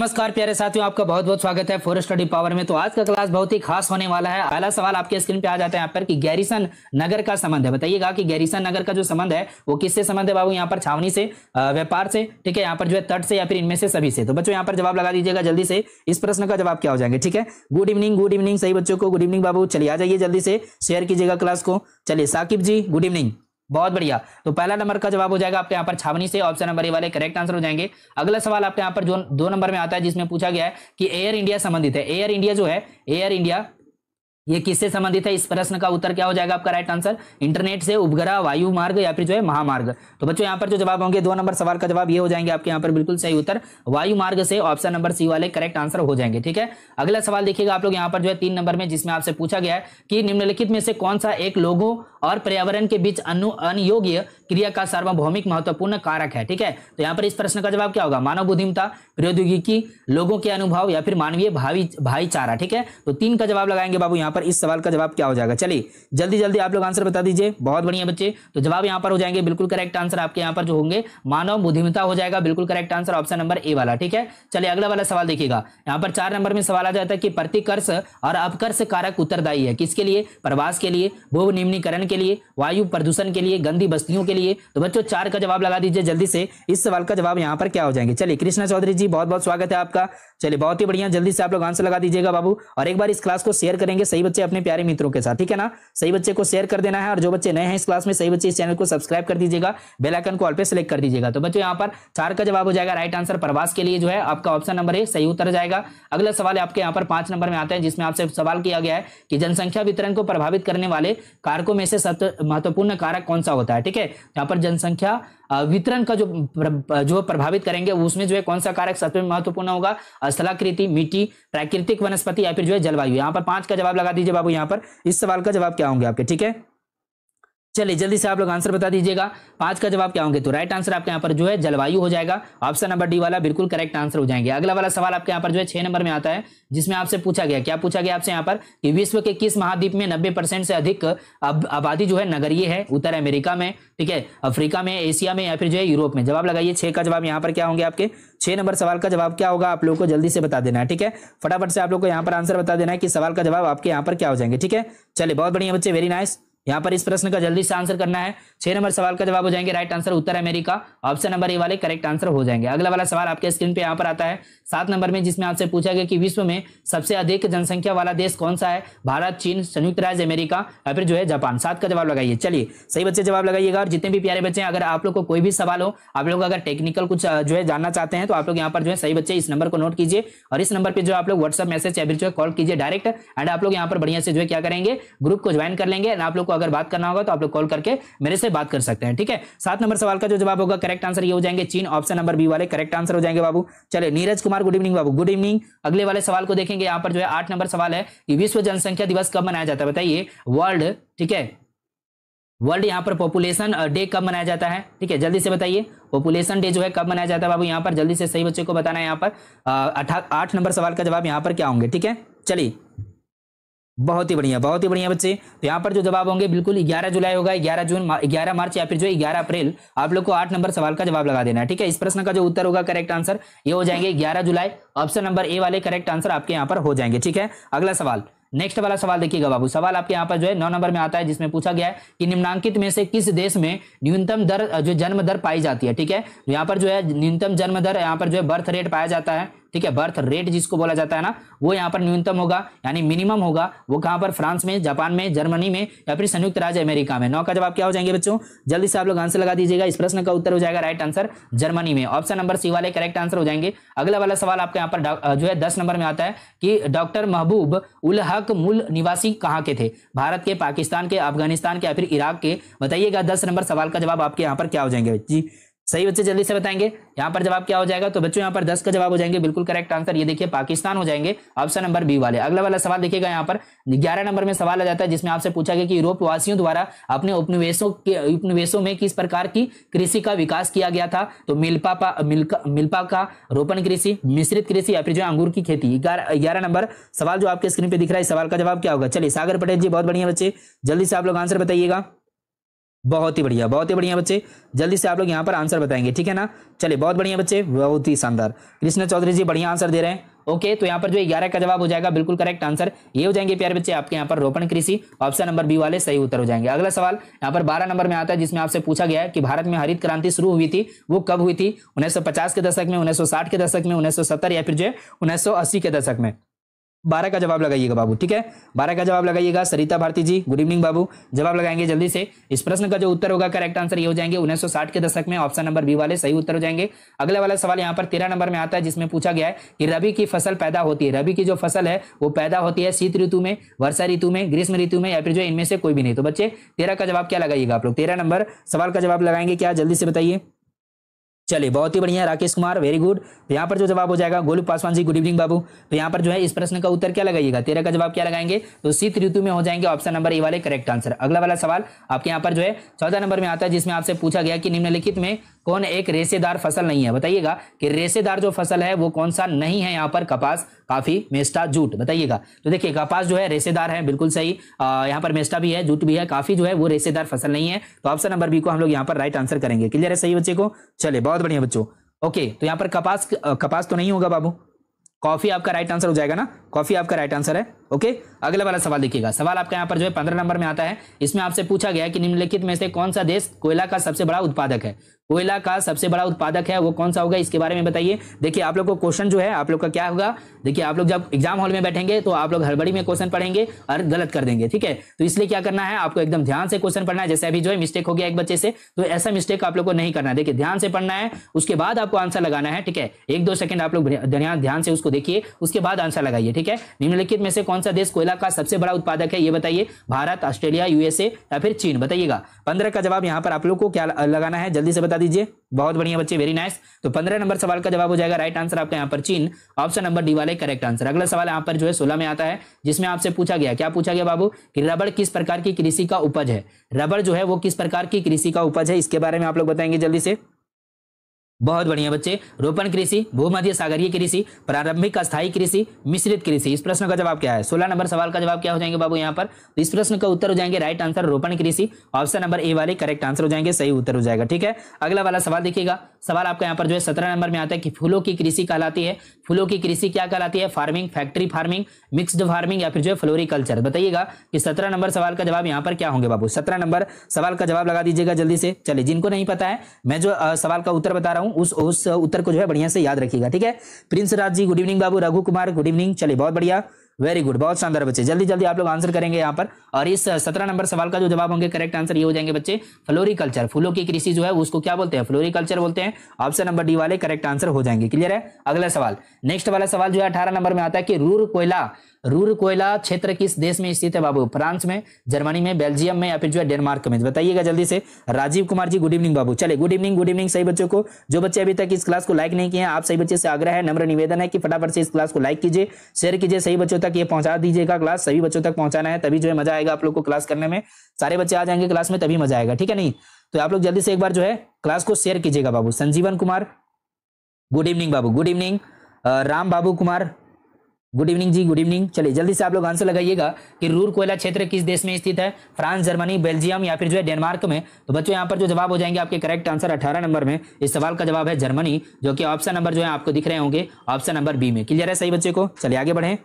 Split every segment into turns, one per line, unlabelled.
नमस्कार प्यारे साथियों आपका बहुत बहुत स्वागत है फॉरेस्ट स्टडी पावर में तो आज का क्लास बहुत ही खास होने वाला है पहला सवाल आपके स्क्रीन पे आ जाता है यहाँ पर कि गैरिसन नगर का संबंध है बताइएगा कि गैरिसन नगर का जो संबंध है वो किससे संबंध है बाबू यहाँ पर छावनी से व्यापार से ठीक है यहाँ पर जो है तट से या फिर इनमें से सभी से तो बच्चों यहाँ पर जवाब लगा दीजिएगा जल्दी से इस प्रश्न का जवाब क्या हो जाएंगे ठीक है गुड इवनिंग गुड इवनिंग सही बच्चों को गुड इवनिंग बाबू चलिए आ जाइए जल्दी से शेयर कीजिएगा क्लास को चलिए साकिब जी गुड इवनिंग बहुत बढ़िया तो पहला नंबर का जवाब हो जाएगा आपके यहाँ पर छावनी से ऑप्शन नंबर ए वाले करेक्ट आंसर हो जाएंगे अगला सवाल आपके यहाँ पर जो दो नंबर में आता है जिसमें पूछा गया है कि एयर इंडिया संबंधित है एयर इंडिया जो है एयर इंडिया ये किससे संबंधित है इस प्रश्न का उत्तर क्या हो जाएगा आपका राइट आंसर इंटरनेट से उपग्रह वायु मार्ग या फिर जो है महामार्ग तो बच्चों यहाँ पर जो जवाब होंगे दो नंबर सवाल का जवाब ये हो जाएंगे आपके यहाँ पर बिल्कुल सही उत्तर वायु मार्ग से ऑप्शन नंबर सी वाले करेक्ट आंसर हो जाएंगे ठीक है अगला सवाल देखिएगा आप लोग यहाँ पर जो है तीन नंबर में जिसमें आपसे पूछा गया है कि निम्नलिखित में से कौन सा एक लोगों और पर्यावरण के बीच अनु अनयोग्य क्रिया का सार्वभौमिक महत्वपूर्ण कारक है ठीक है तो यहाँ पर इस प्रश्न का जवाब क्या होगा मानव बुद्धिमता प्रौद्योगिकी लोगों के अनुभव या फिर मानवीय भावी भाईचारा ठीक है तो तीन का जवाब लगाएंगे बाबू यहाँ पर इस सवाल का जवाब क्या हो जाएगा चलिए जल्दी जल्दी आप लोग आंसर बता दीजिए बहुत बढ़िया बच्चे तो जवाब यहाँ पर हो जाएंगे बिल्कुल करेक्ट आंसर आपके यहाँ पर जो होंगे मानव बुद्धिमता हो जाएगा बिल्कुल correct answer option number A वाला ठीक है चलिए अगला वाला सवाल देखिएगा यहाँ पर चार नंबर में सवाल आ जाता है कि प्रतिकर्ष और अपकर्ष कारक उत्तरदायी है किसके लिए प्रवास के लिए भूव निम्नीकरण के लिए वायु प्रदूषण के लिए गंदी बस्तियों के लिए तो बच्चों चार का जवाब लगा दीजिए जल्दी से इस सवाल का जवाब यहाँ पर क्या हो जाएंगे चलिए कृष्णा चौधरी जी बहुत बहुत स्वागत है आपका चलिए बहुत ही बढ़िया जल्दी से आप लोग आंसर लगा दीजिएगा बाबू और एक बार इस क्लास को शेयर करेंगे सही बच्चे अपने प्यारे मित्रों के साथ ठीक है ना सही बच्चे को शेयर कर देना है और जो बच्चे नए हैं इस क्लास में सही बच्चे इस चैनल को सब्सक्राइब कर दीजिएगा बेलाइकन को ऑल पे सिलेक्ट कर दीजिएगा तो बच्चों यहाँ पर चार का जवाब हो जाएगा राइट आंसर प्रवास के लिए जो है आपका ऑप्शन नंबर ए सही उत्तर जाएगा अगला सवाल आपके यहाँ पर पांच नंबर में आता है जिसमें आपसे सवाल किया गया है कि जनसंख्या वितरण को प्रभावित करने वाले कारकों में से महत्वपूर्ण कारक कौन सा होता है ठीक है यहाँ पर जनसंख्या वितरण का जो जो प्रभावित करेंगे उसमें जो है कौन सा कारक सबसे महत्वपूर्ण होगा स्थलाकृति मिट्टी प्राकृतिक वनस्पति या फिर जो है जलवायु यहाँ पर पांच का जवाब लगा दीजिए बाबू यहाँ पर इस सवाल का जवाब क्या होंगे आपके ठीक है चलिए जल्दी से आप लोग आंसर बता दीजिएगा पांच का जवाब क्या होंगे तो राइट आंसर आपके यहाँ पर जो है जलवायु हो जाएगा ऑप्शन नंबर डी वाला बिल्कुल करेक्ट आंसर हो जाएंगे अगला वाला सवाल आपके यहाँ पर जो है छह नंबर में आता है जिसमें आपसे पूछा गया क्या पूछा गया आपसे यहाँ पर कि विश्व के किस महाद्वीप में नब्बे परसेंट से अधिक आबादी जो है नगरीय है उत्तर अमेरिका में ठीक है अफ्रीका में एशिया में या फिर जो है यूरोप में जवाब लगाइए छह का जवाब यहाँ पर क्या होंगे आपके छह नंबर सवाल का जवाब क्या होगा आप लोग को जल्दी से बता देना है ठीक है फटाफट से आप लोग को यहाँ पर आंसर बता देना है कि सवाल का जवाब आपके यहाँ पर क्या हो जाएंगे ठीक है चलिए बहुत बढ़िया बच्चे वेरी नाइस यहाँ पर इस प्रश्न का जल्दी से आंसर करना है छह नंबर सवाल का जवाब हो जाएंगे राइट आंसर उत्तर अमेरिका ऑप्शन नंबर ए वाले करेक्ट आंसर हो जाएंगे अगला वाला सवाल आपके स्क्रीन पे यहाँ पर आता है सात नंबर में जिसमें आपसे पूछा गया कि विश्व में सबसे अधिक जनसंख्या वाला देश कौन सा है भारत चीन संयुक्त राज्य अमेरिका या फिर जो है जापान सात का जवाब लगाइए चलिए सही बच्चे जवाब लगाइएगा और जितने भी प्यारे बच्चे हैं अगर आप लोग को कोई भी सवाल हो आप लोग अगर टेक्निकल कुछ जो है जानना चाहते हैं तो आप लोग यहाँ पर जो है सही बच्चे इस नंबर को नोट कीजिए और इस नंबर पर जो आप लोग व्हाट्सअप मैसेज या फिर जो है कॉल कीजिए डायरेक्ट एंड आप लोग यहाँ पर बढ़िया से जो है क्या करेंगे ग्रुप को ज्वाइन कर लेंगे आप लोग आपको अगर बात करना होगा तो आप लोग कॉल करके मेरे से बात कर सकते हैं ठीक है सात नंबर सवाल का जो जवाब होगा करेक्ट आंसर ये हो जाएंगे चीन ऑप्शन नंबर बी वाले करेक्ट आंसर हो जाएंगे बाबू चले नीरज कुमार गुड इवनिंग बाबू गुड इवनिंग अगले वाले सवाल को देखेंगे यहाँ पर जो है आठ नंबर सवाल है कि विश्व जनसंख्या दिवस कब मनाया जाता है बताइए वर्ल्ड ठीक है वर्ल्ड यहाँ पर पॉपुलेशन डे uh, कब मनाया जाता है ठीक है जल्दी से बताइए पॉपुलेशन डे जो है कब मनाया जाता है बाबू यहाँ पर जल्दी से सही बच्चे को बताना है यहाँ पर uh, आठ नंबर सवाल का जवाब यहाँ पर क्या होंगे ठीक है चलिए बहुत ही बढ़िया बहुत ही बढ़िया बच्चे तो यहाँ पर जो जवाब होंगे बिल्कुल 11 जुलाई होगा 11 जून 11 मार्च या फिर जो 11 अप्रैल आप लोग को आठ नंबर सवाल का जवाब लगा देना है ठीक है इस प्रश्न का जो उत्तर होगा करेक्ट आंसर ये हो जाएंगे 11 जुलाई ऑप्शन नंबर ए वाले करेक्ट आंसर आपके यहाँ पर हो जाएंगे ठीक है अगला सवाल नेक्स्ट वाला सवाल देखिएगा बाबू सवाल आपके यहाँ पर जो है नौ नंबर में आता है जिसमें पूछा गया है कि निम्नांकित में से किस देश में न्यूनतम दर जो जन्म दर पाई जाती है ठीक है तो यहाँ पर जो है न्यूनतम जन्म दर यहाँ पर जो है बर्थ रेट पाया जाता है ठीक है बर्थ रेट जिसको बोला जाता है ना वो यहाँ पर न्यूनतम होगा यानी मिनिमम होगा वो कहाँ पर फ्रांस में जापान में जर्मनी में या फिर संयुक्त राज्य अमेरिका में नौ का जवाब क्या हो जाएंगे बच्चों जल्दी से आप लोग आंसर लगा दीजिएगा इस प्रश्न का उत्तर हो जाएगा राइट आंसर जर्मनी में ऑप्शन नंबर सी वाले करेक्ट आंसर हो जाएंगे अगला वाला सवाल आपका यहाँ पर जो है दस नंबर में आता है कि डॉक्टर महबूब उल हक मूल निवासी कहाँ के थे भारत के पाकिस्तान के अफगानिस्तान के या फिर इराक के बताइएगा दस नंबर सवाल का जवाब आपके यहाँ पर क्या हो जाएंगे जी सही बच्चे जल्दी से बताएंगे यहाँ पर जवाब क्या हो जाएगा तो बच्चों यहाँ पर दस का जवाब हो जाएंगे बिल्कुल करेक्ट आंसर ये देखिए पाकिस्तान हो जाएंगे ऑप्शन नंबर बी वाले अगला वाला सवाल देखिएगा यहाँ पर ग्यारह नंबर में सवाल आ जाता है जिसमें आपसे पूछा गया कि यूरोप वासियों द्वारा अपने उपनिवेशों के उपनिवेशों में किस प्रकार की कृषि का विकास किया गया था तो मिल्पा मिल्का मिल्पा का रोपण कृषि मिश्रित कृषि या फिर जो अंगूर की खेती ग्यारह नंबर सवाल जो आपके स्क्रीन पर दिख रहा है सवाल का जवाब क्या होगा चलिए सागर पटेल जी बहुत बढ़िया बच्चे जल्दी से आप लोग आंसर बताइएगा बहुत ही बढ़िया बहुत ही बढ़िया बच्चे जल्दी से आप लोग यहाँ पर आंसर बताएंगे ठीक है ना चलिए बहुत बढ़िया बच्चे बहुत ही शानदार कृष्णा चौधरी जी बढ़िया आंसर दे रहे हैं ओके तो यहाँ पर जो ग्यारह का जवाब हो जाएगा बिल्कुल करेक्ट आंसर ये हो जाएंगे प्यारे बच्चे आपके यहाँ पर रोपण कृषि ऑप्शन नंबर बी वाले सही उत्तर हो जाएंगे अगला सवाल यहाँ पर बारह नंबर में आता है जिसमें आपसे पूछा गया है कि भारत में हरित क्रांति शुरू हुई थी वो कब हुई थी उन्नीस के दशक में उन्नीस के दशक में उन्नीस या फिर जो है उन्नीस के दशक में बारह का जवाब लगाइएगा बाबू ठीक है बारह का जवाब लगाइएगा सरिता भारती जी गुड इवनिंग बाबू जवाब लगाएंगे जल्दी से इस प्रश्न का जो उत्तर होगा करेक्ट आंसर ये हो जाएंगे 1960 के दशक में ऑप्शन नंबर बी वाले सही उत्तर हो जाएंगे अगला वाला सवाल यहाँ पर तेरह नंबर में आता है जिसमें पूछा गया है कि रबी की फसल पैदा होती है रबी की जो फसल है वो पैदा होती है शीत ऋतु में वर्षा ऋतु में ग्रीष्म ऋतु में या फिर जो इनमें से कोई भी नहीं तो बच्चे तेरह का जवाब क्या लगाइएगा आप लोग तेरह नंबर सवाल का जवाब लगाएंगे क्या जल्दी से बताइए चलिए बहुत ही बढ़िया राकेश कुमार वेरी गुड तो यहाँ पर जो जवाब हो जाएगा गोलू पासवान जी गुड इवनिंग बाबू तो यहाँ पर जो है इस प्रश्न का उत्तर क्या लगाइएगा तेरह का जवाब क्या लगाएंगे तो शीत ऋतु में हो जाएंगे ऑप्शन नंबर ए वाले करेक्ट आंसर अगला वाला सवाल आपके यहाँ पर जो है चौदह नंबर में आता है जिसमें आपसे पूछा गया कि निम्नलिखित में कौन एक रेसेदार फसल नहीं है बताइएगा कि रेसेदार जो फसल है वो कौन सा नहीं है यहाँ पर कपास काफी मेस्टा जूट बताइएगा तो देखिए कपास जो है रेसेदार है बिल्कुल सही आ, यहाँ पर मेस्टा भी है जूट भी है काफी जो है वो रेसेदार फसल नहीं है तो ऑप्शन नंबर बी को हम लोग यहाँ पर राइट आंसर करेंगे क्लियर है सही बच्चे को चले बहुत बढ़िया बच्चों ओके तो यहाँ पर कपास कपास तो नहीं होगा बाबू कॉफी आपका राइट आंसर हो जाएगा ना कॉफी आपका राइट आंसर है ओके अगला वाला सवाल देखिएगा सवाल आपका यहाँ पर जो है पंद्रह नंबर में आता है इसमें आपसे पूछा गया कि निम्नलिखित में से कौन सा देश कोयला का सबसे बड़ा उत्पादक है कोयला का सबसे बड़ा उत्पादक है वो कौन सा होगा इसके बारे में बताइए देखिए आप लोग को क्वेश्चन जो है आप लोग का क्या होगा देखिए आप लोग जब एग्जाम हॉल में बैठेंगे तो आप लोग हड़बड़ी में क्वेश्चन पढ़ेंगे और गलत कर देंगे ठीक है तो इसलिए क्या करना है आपको एकदम ध्यान से क्वेश्चन पढ़ना है जैसे अभी जो है मिस्टेक हो गया एक बच्चे से तो ऐसा मिस्टेक आप लोग को नहीं करना है देखिए ध्यान से पढ़ना है उसके बाद आपको आंसर लगाना है ठीक है एक दो सेकंड आप लोग ध्यान से उसको देखिए उसके बाद आंसर लगाइए ठीक है निम्नलिखित में से कौन कौन सा देश कोयला का सबसे बड़ा उत्पादक है ये बताइए भारत ऑस्ट्रेलिया यूएसए या फिर चीन बताइएगा पंद्रह का जवाब यहाँ पर आप लोग को क्या लगाना है जल्दी से बता दीजिए बहुत बढ़िया बच्चे वेरी नाइस तो पंद्रह नंबर सवाल का जवाब हो जाएगा राइट आंसर आपका यहाँ पर चीन ऑप्शन नंबर डी वाले करेक्ट आंसर अगला सवाल यहाँ पर जो है सोलह में आता है जिसमें आपसे पूछा गया क्या पूछा गया बाबू कि रबड़ किस प्रकार की कृषि का उपज है रबड़ जो है वो किस प्रकार की कृषि का उपज है इसके बारे में आप लोग बताएंगे जल्दी से बहुत बढ़िया बच्चे रोपण कृषि भूमध्य सागरीय कृषि प्रारंभिक स्थायी कृषि मिश्रित कृषि इस प्रश्न का जवाब क्या है सोलह नंबर सवाल का जवाब क्या हो जाएंगे बाबू यहाँ पर इस प्रश्न का उत्तर हो जाएंगे राइट आंसर रोपण कृषि ऑप्शन नंबर ए वाले करेक्ट आंसर हो जाएंगे सही उत्तर हो जाएगा ठीक है अगला वाला सवाल देखिएगा सवाल आपका यहाँ पर जो है सत्रह नंबर में आता है कि फूलों की कृषि कहलाती है फूलों की कृषि क्या कहलाती है farming factory farming mixed farming या फिर जो है फ्लोरिकल्चर बताइएगा कि सत्रह नंबर सवाल का जवाब यहाँ पर क्या होंगे बाबू सत्रह नंबर सवाल का जवाब लगा दीजिएगा जल्दी से चलिए जिनको नहीं पता है मैं जो आ, सवाल का उत्तर बता रहा हूँ उस उस उत्तर को जो है बढ़िया से याद रखिएगा ठीक है प्रिंस राज जी गुड इवनिंग बाबू रघु कुमार गुड इवनिंग चलिए बहुत बढ़िया वेरी गुड बहुत शानदार बच्चे जल्दी जल्दी आप लोग आंसर करेंगे यहाँ पर और इस सत्रह नंबर सवाल का जो जवाब होंगे करेक्ट आंसर ये हो जाएंगे बच्चे फ्लोरिकल्चर फूलों की कृषि जो है उसको क्या बोलते हैं फ्लोरिकल्चर बोलते हैं ऑप्शन नंबर डी वाले करेक्ट आंसर हो जाएंगे क्लियर है अगला सवाल नेक्स्ट वाला सवाल जो है अठारह नंबर में आता है कि रूर कोयला रूर कोयला क्षेत्र किस देश में स्थित है बाबू फ्रांस में जर्मनी में बेल्जियम में या फिर जो है डेनमार्क में बताइएगा जल्दी से राजीव कुमार जी गुड इवनिंग बाबू चले गुड इवनिंग गुड इवनिंग सही बच्चों को जो बच्चे अभी तक इस क्लास को लाइक नहीं किए आप सही बच्चे से आग्रह है नम्र निवेदन है कि फटाफट से इस क्लास को लाइक कीजिए शेयर कीजिए सही बच्चों तक ये पहुंचा दीजिएगा क्लास सभी बच्चों तक पहुंचाना है तभी जो है मजा आएगा आप लोग को क्लास करने में सारे बच्चे आ जाएंगे क्लास में तभी मजा आएगा ठीक है नहीं तो आप लोग जल्दी से एक बार जो है क्लास को शेयर कीजिएगा बाबू संजीवन कुमार गुड इवनिंग बाबू good evening Ram Babu Kumar good evening ji good evening चलिए जल्दी से आप लोग आंसर लगाइएगा कि रूर कोयला क्षेत्र किस देश में स्थित है फ्रांस जर्मनी बेल्जियम या फिर जो है डेनमार्क में तो बच्चों यहाँ पर जो जवाब हो जाएंगे आपके करेक्ट आंसर 18 नंबर में इस सवाल का जवाब है जर्मनी जो कि ऑप्शन नंबर जो है आपको दिख रहे होंगे ऑप्शन नंबर बी में क्लियर है सही बच्चे को चलिए आगे बढ़े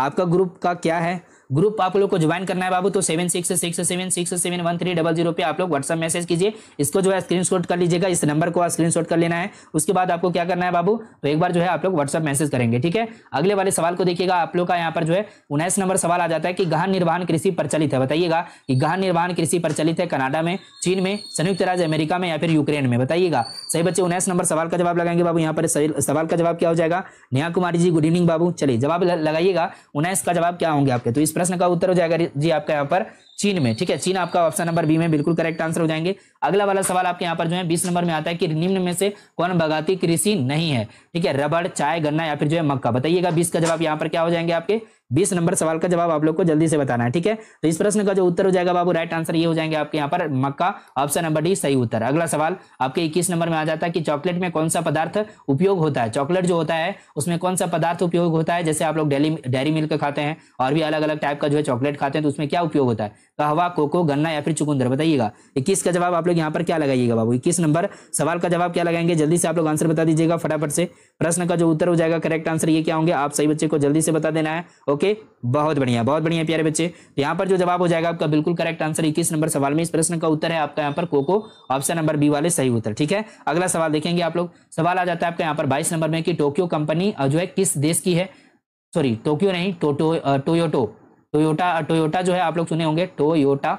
आपका ग्रुप का क्या है ग्रुप आप लोग को ज्वाइन करना है बाबू तो seven six six seven six seven one three double zero पे आप लोग व्हाट्सअप मैसेज कीजिए इसको जो है शॉट कर लीजिएगा इस नंबर को शॉट कर लेना है उसके बाद आपको क्या करना है बाबू तो एक बार जो है आप लोग व्हाट्सअप मैसेज करेंगे ठीक है अगले वाले सवाल को देखिएगा आप लोग का यहाँ पर जो है उन्नीस नंबर सवाल आ जाता है कि गहन निर्वाहन कृषि प्रचलित है बताइएगा कि गहन निर्वाहन कृषि प्रचलित है कनाडा में चीन में संयुक्त राज्य अमेरिका में या फिर यूक्रेन में बताइएगा सही बच्चे उन्नीस नंबर सवाल का जवाब लगाएंगे बाबू यहाँ पर सवाल का जवाब क्या हो जाएगा नेहा कुमारी जी गुड इवनिंग बाबू चलिए जवाब लगाइएगा उन्नीस का जवाब क्या होंगे आपके तो इस प्रश्न का उत्तर हो जाएगा जी आपका यहाँ पर चीन में ठीक है चीन आपका ऑप्शन नंबर बी में बिल्कुल करेक्ट आंसर हो जाएंगे अगला वाला सवाल आपके यहाँ पर जो है बीस नंबर में आता है कि निम्न में से कौन बगाती कृषि नहीं है ठीक है रबड़ चाय गन्ना या फिर जो है मक्का बताइएगा बीस का जवाब यहाँ पर क्या हो जाएंगे आपके बीस नंबर सवाल का जवाब आप लोग को जल्दी से बताना है ठीक है तो इस प्रश्न का जो उत्तर हो जाएगा बाबू राइट आंसर ये हो जाएंगे आपके यहाँ पर मक्का ऑप्शन नंबर डी सही उत्तर अगला सवाल आपके इक्कीस नंबर में आ जाता है कि चॉकलेट में कौन सा पदार्थ उपयोग होता है चॉकलेट जो होता है उसमें कौन सा पदार्थ उपयोग होता है जैसे आप लोग डेली डेयरी मिल्क खाते हैं और भी अलग अलग टाइप का जो है चॉकलेट खाते हैं तो उसमें क्या उपयोग होता है कहवा कोको गन्ना या फिर चुकुंदर बताइएगा इक्कीस का जवाब आप लोग यहाँ पर क्या लगाइएगा बाबू इक्कीस नंबर सवाल का जवाब क्या लगाएंगे जल्दी से आप लोग आंसर बता दीजिएगा फटाफट से प्रश्न का जो उत्तर हो जाएगा करेक्ट आंसर ये क्या होंगे आप सही बच्चे को जल्दी से बता देना है ओके बहुत बढ़िया बहुत बढ़िया प्यारे बच्चे यहाँ पर जो जवाब हो जाएगा आपका बिल्कुल करेक्ट आंसर इक्कीस नंबर सवाल में इस प्रश्न का उत्तर है आपका यहाँ पर कोको ऑप्शन नंबर बी वाले सही उत्तर ठीक है अगला सवाल देखेंगे आप लोग सवाल आ जाता है आपका यहाँ पर बाईस नंबर में कि टोक्यो कंपनी जो है किस देश की है सॉरी टोक्यो नहीं टोटो टोयोटो टोयोटा टोयोटा जो है आप लोग सुने होंगे टोयोटा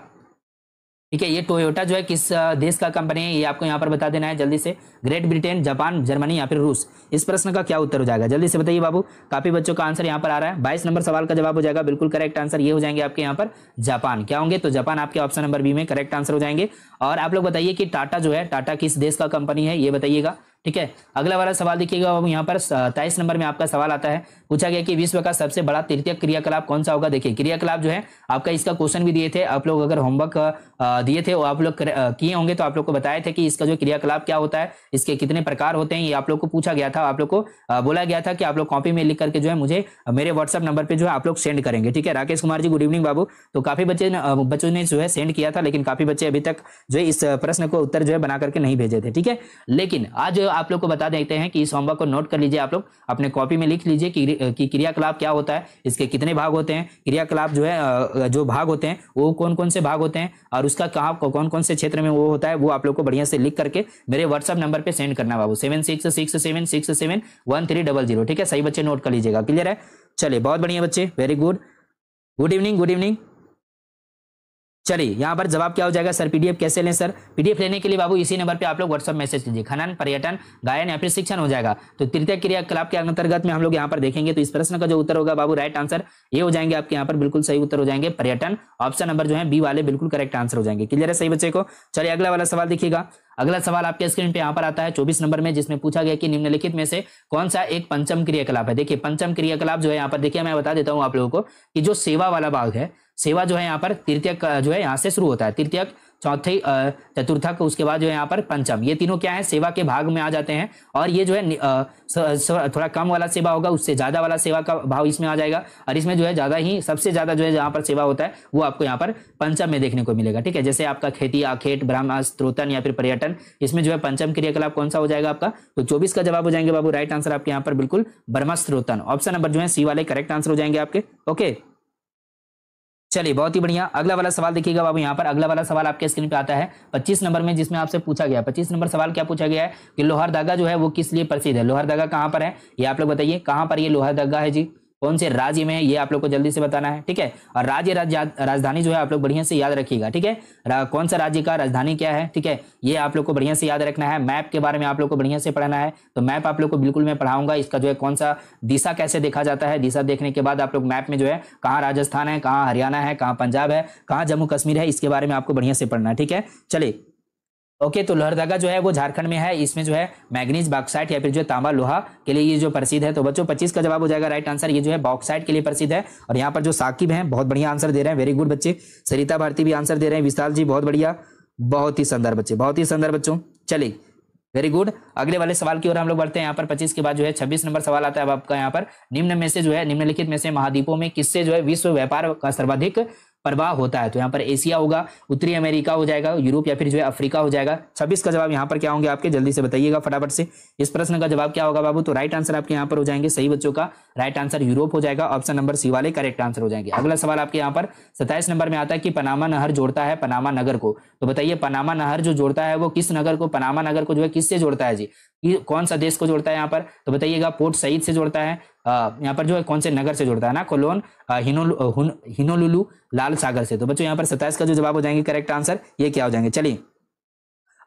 ठीक है ये टोयोटा जो है किस देश का कंपनी है ये आपको यहाँ पर बता देना है जल्दी से ग्रेट ब्रिटेन जापान जर्मनी या फिर रूस इस प्रश्न का क्या उत्तर हो जाएगा जल्दी से बताइए बाबू काफी बच्चों का आंसर यहाँ पर आ रहा है बाईस नंबर सवाल का जवाब हो जाएगा बिल्कुल करेक्ट आंसर ये हो जाएंगे आपके यहाँ पर जापान क्या होंगे तो जापान आपके ऑप्शन नंबर बी में करेक्ट आंसर हो जाएंगे और आप लोग बताइए कि टाटा जो है टाटा किस देश का कंपनी है ये बताइएगा ठीक है अगला वाला सवाल देखिएगा यहाँ पर तेईस नंबर में आपका सवाल आता है पूछा गया कि विश्व का सबसे बड़ा तृतीय क्रियाकलाप कौन सा होगा देखिए क्रियाकलाप जो है आपका इसका क्वेश्चन भी दिए थे आप लोग अगर होमवर्क दिए थे वो आप लोग किए होंगे तो आप लोग को बताए थे कि इसका जो क्रियाकलाप क्या होता है इसके कितने प्रकार होते हैं ये आप लोग को पूछा गया था आप लोग को बोला गया था कि आप लोग कॉपी में लिख करके जो है मुझे मेरे व्हाट्सअप नंबर पर जो है आप लोग सेंड करेंगे ठीक है राकेश कुमार जी गुड इवनिंग बाबू तो काफी बच्चे बच्चों ने जो है सेंड किया था लेकिन काफी बच्चे अभी तक जो है इस प्रश्न को उत्तर जो है बना करके नहीं भेजे थे ठीक है लेकिन आज आप लोग को बता देते हैं कि इस होमवर्क को नोट कर लीजिए आप लोग अपने कॉपी में लिख लीजिए कि की क्रियाकलाप क्या होता है इसके कितने भाग होते हैं क्रियाकलाप जो है जो भाग होते हैं वो कौन कौन से भाग होते हैं और उसका कहाँ कौन कौन से क्षेत्र में वो होता है वो आप लोग को बढ़िया से लिख करके मेरे व्हाट्सअप नंबर पर सेंड करना बाबू seven six six seven six seven one three double zero ठीक है सही बच्चे नोट कर लीजिएगा क्लियर है चलिए बहुत बढ़िया बच्चे very good good evening good evening चलिए यहाँ पर जवाब क्या हो जाएगा सर पीडीएफ कैसे लें सर पीडीएफ लेने के लिए बाबू इसी नंबर पे आप लोग व्हाट्सअप मैसेज कीजिए खनन पर्यटन गायन या फिर शिक्षण हो जाएगा तो तृतीय क्रियाकलाप के अंतर्गत में हम लोग यहाँ पर देखेंगे तो इस प्रश्न का जो उत्तर होगा बाबू राइट आंसर ये हो जाएंगे आपके यहाँ पर बिल्कुल सही उत्तर हो जाएंगे पर्यटन ऑप्शन नंबर जो है बी वाले बिल्कुल करेक्ट आंसर हो जाएंगे क्लियर है सही बच्चे को चलिए अगला वाला सवाल देखिएगा अगला सवाल आपके स्क्रीन पे यहाँ पर आता है चौबीस नंबर में जिसमें पूछा गया कि निम्नलिखित में से कौन सा एक पंचम क्रियाकलाप है देखिए पंचम क्रियाकलाप जो है यहाँ पर देखिए मैं बता देता हूँ आप लोगों को कि जो सेवा वाला भाग है सेवा जो है यहाँ पर तृतीय जो है यहाँ से शुरू होता है तृतीय चौथे चतुर्थक उसके बाद जो है यहाँ पर पंचम ये तीनों क्या है सेवा के भाग में आ जाते हैं और ये जो है थोड़ा कम वाला सेवा होगा उससे ज्यादा वाला सेवा का भाव इसमें आ जाएगा और इसमें जो है ज्यादा ही सबसे ज्यादा जो है जहाँ पर सेवा होता है वो आपको यहाँ पर पंचम में देखने को मिलेगा ठीक है जैसे आपका खेती आखेट ब्राह्मण स्त्रोतन या फिर पर्यटन इसमें जो है पंचम क्रियाकलाप कौन सा हो जाएगा आपका तो चौबीस का जवाब हो जाएंगे बाबू राइट आंसर आपके यहाँ पर बिल्कुल ब्रह्मस्त्रोतन ऑप्शन नंबर जो है सी वाले करेक्ट आंसर हो जाएंगे आपके ओके चलिए बहुत ही बढ़िया अगला वाला सवाल देखिएगा बाबू यहाँ पर अगला वाला सवाल आपके स्क्रीन पे आता है 25 नंबर में जिसमें आपसे पूछा गया 25 नंबर सवाल क्या पूछा गया है कि लोहर धागा जो है वो किस लिए प्रसिद्ध है लोहार कहाँ पर है ये आप लोग बताइए कहाँ पर ये लोहर धागा है जी कौन से राज्य में है ये आप लोग को जल्दी से बताना है ठीक है और राज्य राजधानी जो है आप लोग बढ़िया से याद रखिएगा ठीक है कौन सा राज्य का राजधानी क्या है ठीक है ये आप लोग को बढ़िया से याद रखना है मैप के बारे में आप लोग को बढ़िया से पढ़ना है तो मैप आप लोग को बिल्कुल मैं पढ़ाऊंगा इसका जो है कौन सा दिशा कैसे देखा जाता है दिशा देखने के बाद आप लोग मैप में जो है कहाँ राजस्थान है कहाँ हरियाणा है कहाँ पंजाब है कहाँ जम्मू कश्मीर है इसके बारे में आपको बढ़िया से पढ़ना है ठीक है चलिए ओके तो लोहरदगा जो है वो झारखंड में है इसमें जो है मैग्नीज बॉक्साइट या फिर जो है तांबा लोहा के लिए ये जो प्रसिद्ध है तो बच्चों 25 का जवाब हो जाएगा राइट आंसर ये जो है बॉक्साइट के लिए प्रसिद्ध है और यहाँ पर जो साकिब हैं बहुत बढ़िया आंसर दे रहे हैं वेरी गुड बच्चे सरिता भारती भी आंसर दे रहे हैं विशाल जी बहुत बढ़िया बहुत ही सुंदर बच्चे बहुत ही सुंदर बच्चों चले वेरी गुड अगले वाले सवाल की ओर हम लोग बढ़ते हैं यहाँ पर 25 के बाद जो है 26 नंबर सवाल आता है अब आपका यहाँ पर निम्न में से जो है निम्नलिखित में से महाद्वीपों में किससे जो है विश्व व्यापार का सर्वाधिक प्रवाह होता है तो यहाँ पर एशिया होगा उत्तरी अमेरिका हो जाएगा यूरोप या फिर जो है अफ्रीका हो जाएगा छब्बीस का जवाब यहाँ पर क्या होंगे आपके जल्दी से बताइएगा फटाफट से इस प्रश्न का जवाब क्या होगा बाबू तो राइट आंसर आपके यहाँ पर हो जाएंगे सही बच्चों का राइट आंसर यूरोप हो जाएगा ऑप्शन नंबर सी वाले करेक्ट आंसर हो जाएंगे अगला सवाल आपके यहाँ पर सत्ताईस नंबर में आता है कि पनामा नहर जोड़ता है पनामा नगर को तो बताइए पनामा नहर जो जोड़ता है वो किस नगर को पनामा नगर को जो है किससे जोड़ता है जी कौन सा देश को जोड़ता है यहाँ पर तो बताइएगा पोर्ट सईद से जोड़ता है यहाँ पर जो है कौन से नगर से जुड़ता है ना कोलोन हिनोलुलु लाल सागर से तो बच्चों यहाँ पर सत्ताईस का जो जवाब हो जाएंगे करेक्ट आंसर ये क्या हो जाएंगे चलिए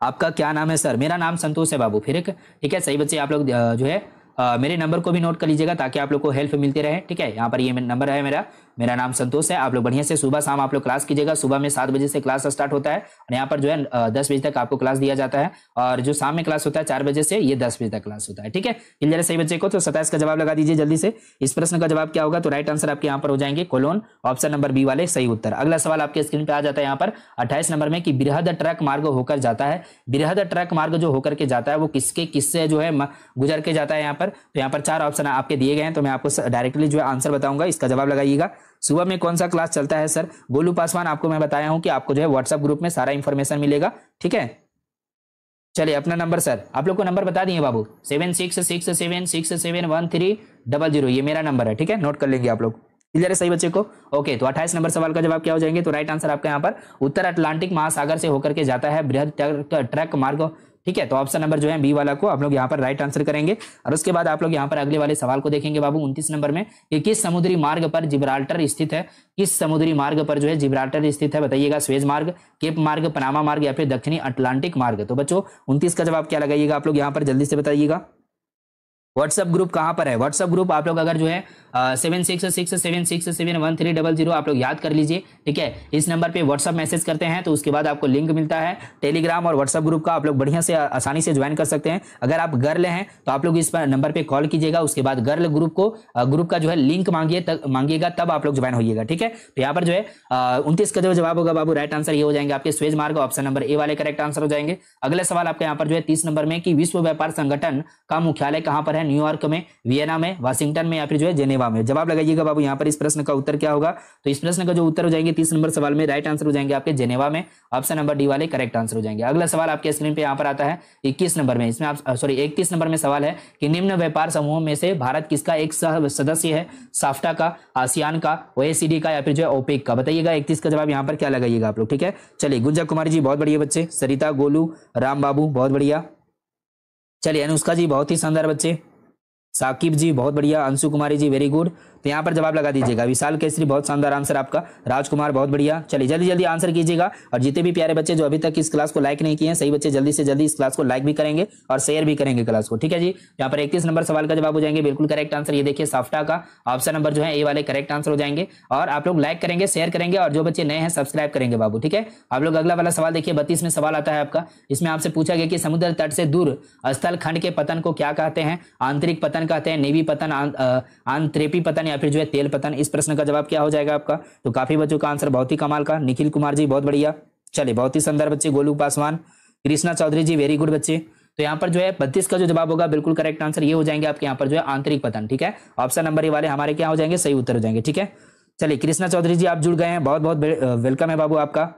आपका क्या नाम है सर मेरा नाम संतोष है बाबू फिर ठीक है सही बच्चे आप लोग जो है आ, मेरे नंबर को भी नोट कर लीजिएगा ताकि आप लोग को हेल्प मिलती रहे ठीक है यहाँ पर ये नंबर है मेरा मेरा नाम संतोष है आप लोग बढ़िया से सुबह शाम आप लोग क्लास कीजिएगा सुबह में सात बजे से क्लास स्टार्ट होता है और यहाँ पर जो है दस बजे तक आपको क्लास दिया जाता है और जो शाम में क्लास होता है चार बजे से ये दस बजे तक क्लास होता है ठीक है इन जरा सही बच्चे को तो सताइस का जवाब लगा दीजिए जल्दी से इस प्रश्न का जवाब क्या होगा तो राइट आंसर आपके यहाँ पर हो जाएंगे कोलोन ऑप्शन नंबर बी वाले सही उत्तर अगला सवाल आपके स्क्रीन पर आ जाता है यहाँ पर अट्ठाईस नंबर में कि बृहद ट्रक मार्ग होकर जाता है बृहद ट्रक मार्ग जो होकर के जाता है वो किसके किससे जो है गुजर के जाता है यहाँ पर पर तो यहाँ पर चार ऑप्शन आपके दिए गए हैं तो मैं आपको डायरेक्टली जो है आंसर बताऊंगा इसका जवाब लगाइएगा सुबह में कौन सा क्लास चलता है सर गोलू पासवान आपको मैं बताया हूँ कि आपको जो है व्हाट्सअप ग्रुप में सारा इन्फॉर्मेशन मिलेगा ठीक है चलिए अपना नंबर सर आप लोग को नंबर बता दिए बाबू seven six six seven six seven one three double zero ये मेरा नंबर है ठीक है नोट कर लेंगे आप लोग क्लियर है सही बच्चे को ओके तो 28 नंबर सवाल का जवाब क्या हो जाएंगे तो राइट आंसर आपका यहाँ पर उत्तर अटलांटिक महासागर से होकर के जाता है बृहद ट्रक मार्ग ठीक है तो ऑप्शन नंबर जो है बी वाला को आप लोग यहाँ पर राइट आंसर करेंगे और उसके बाद आप लोग यहाँ पर अगले वाले सवाल को देखेंगे बाबू उनतीस नंबर में कि किस समुद्री मार्ग पर जिब्राल्टर स्थित है किस समुद्री मार्ग पर जो है जिब्राल्टर स्थित है बताइएगा स्वेज मार्ग केप मार्ग पनामा मार्ग या फिर दक्षिणी अटलांटिक मार्ग तो बच्चों उन्तीस का जवाब क्या लगाइएगा आप लोग यहाँ पर जल्दी से बताइएगा व्हाट्सअप ग्रुप कहाँ पर है व्हाट्सअप ग्रुप आप लोग अगर जो है seven six six seven six seven one three double zero आप लोग याद कर लीजिए ठीक है इस नंबर पे व्हाट्सअप मैसेज करते हैं तो उसके बाद आपको लिंक मिलता है टेलीग्राम और व्हाट्सअप ग्रुप का आप लोग बढ़िया से आसानी से ज्वाइन कर सकते हैं अगर आप गर्ल हैं तो आप लोग इस नंबर पर कॉल कीजिएगा उसके बाद गर्ल ग्रुप को ग्रुप का जो है लिंक मांगिए मांगिएगा तब आप लोग ज्वाइन होइएगा ठीक है तो यहाँ पर जो है उनतीस का जो जवाब होगा बाबू राइट आंसर ये हो जाएंगे आपके स्वेज मार्ग ऑप्शन नंबर ए वाले करेक्ट आंसर हो जाएंगे अगला सवाल आपके यहाँ पर जो है तीस नंबर में कि विश्व व्यापार संगठन का मुख्यालय कहाँ पर है है न्यूयॉर्क में वियना में वाशिंगटन में या फिर जो है जेनेवा में जवाब लगाइएगा बाबू यहाँ पर इस प्रश्न का उत्तर क्या होगा तो इस प्रश्न का जो उत्तर हो जाएंगे तीस नंबर सवाल में राइट आंसर हो जाएंगे आपके जेनेवा में ऑप्शन नंबर डी वाले करेक्ट आंसर हो जाएंगे अगला सवाल आपके स्क्रीन पर यहाँ पर आता है इक्कीस नंबर में इसमें आप सॉरी इक्कीस नंबर में सवाल है कि निम्न व्यापार समूह में से भारत किसका एक सदस्य है साफ्टा का आसियान का ओएसीडी का या फिर जो है ओपेक का बताइएगा इकतीस का जवाब यहाँ पर क्या लगाइएगा आप लोग ठीक है चलिए गुंजा कुमारी जी बहुत बढ़िया बच्चे सरिता गोलू राम बाबू बहुत बढ़िया चलिए अनुष्का जी बहुत ही शानदार बच्चे साकिब जी बहुत बढ़िया अंशु कुमारी जी वेरी गुड तो यहाँ पर जवाब लगा दीजिएगा विशाल केसरी बहुत शानदार आंसर आपका राजकुमार बहुत बढ़िया चलिए जल्दी जल्दी आंसर कीजिएगा और जितने भी प्यारे बच्चे जो अभी तक इस क्लास को लाइक नहीं किए हैं सही बच्चे जल्दी से जल्दी इस क्लास को लाइक भी करेंगे और शेयर भी करेंगे क्लास को ठीक है जी यहाँ पर इक्कीस नंबर सवाल का जवाब हो जाएंगे बिल्कुल करेक्ट आंसर ये देखिए साफ्टा का ऑप्शन नंबर जो है ए वाले करेक्ट आंसर हो जाएंगे और आप लोग लाइक करेंगे शेयर करेंगे और जो बच्चे नए हैं सब्सक्राइब करेंगे बाबू ठीक है आप लोग अगला वाला सवाल देखिए बत्तीस में सवाल आता है आपका इसमें आपसे पूछा गया कि समुद्र तट से दूर स्थल खंड के पतन को क्या कहते हैं आंतरिक पतन कहते हैं नेवी पतन आंतरेपी पतन या फिर जो है तेल पतन इस प्रश्न का जवाब क्या हो जाएगा आपका तो काफी बच्चों का आंसर बहुत ही कमाल का निखिल कुमार जी बहुत बढ़िया चलिए बहुत ही सुंदर बच्चे गोलू पासवान कृष्णा चौधरी जी वेरी गुड बच्चे तो यहाँ पर जो है बत्तीस का जो जवाब होगा बिल्कुल करेक्ट आंसर ये हो जाएंगे आपके यहाँ पर जो है आंतरिक पतन ठीक है ऑप्शन नंबर ये वाले हमारे क्या हो जाएंगे सही उत्तर हो जाएंगे ठीक है चलिए कृष्णा चौधरी जी आप जुड़ गए हैं बहुत बहुत वेलकम है बाबू आपका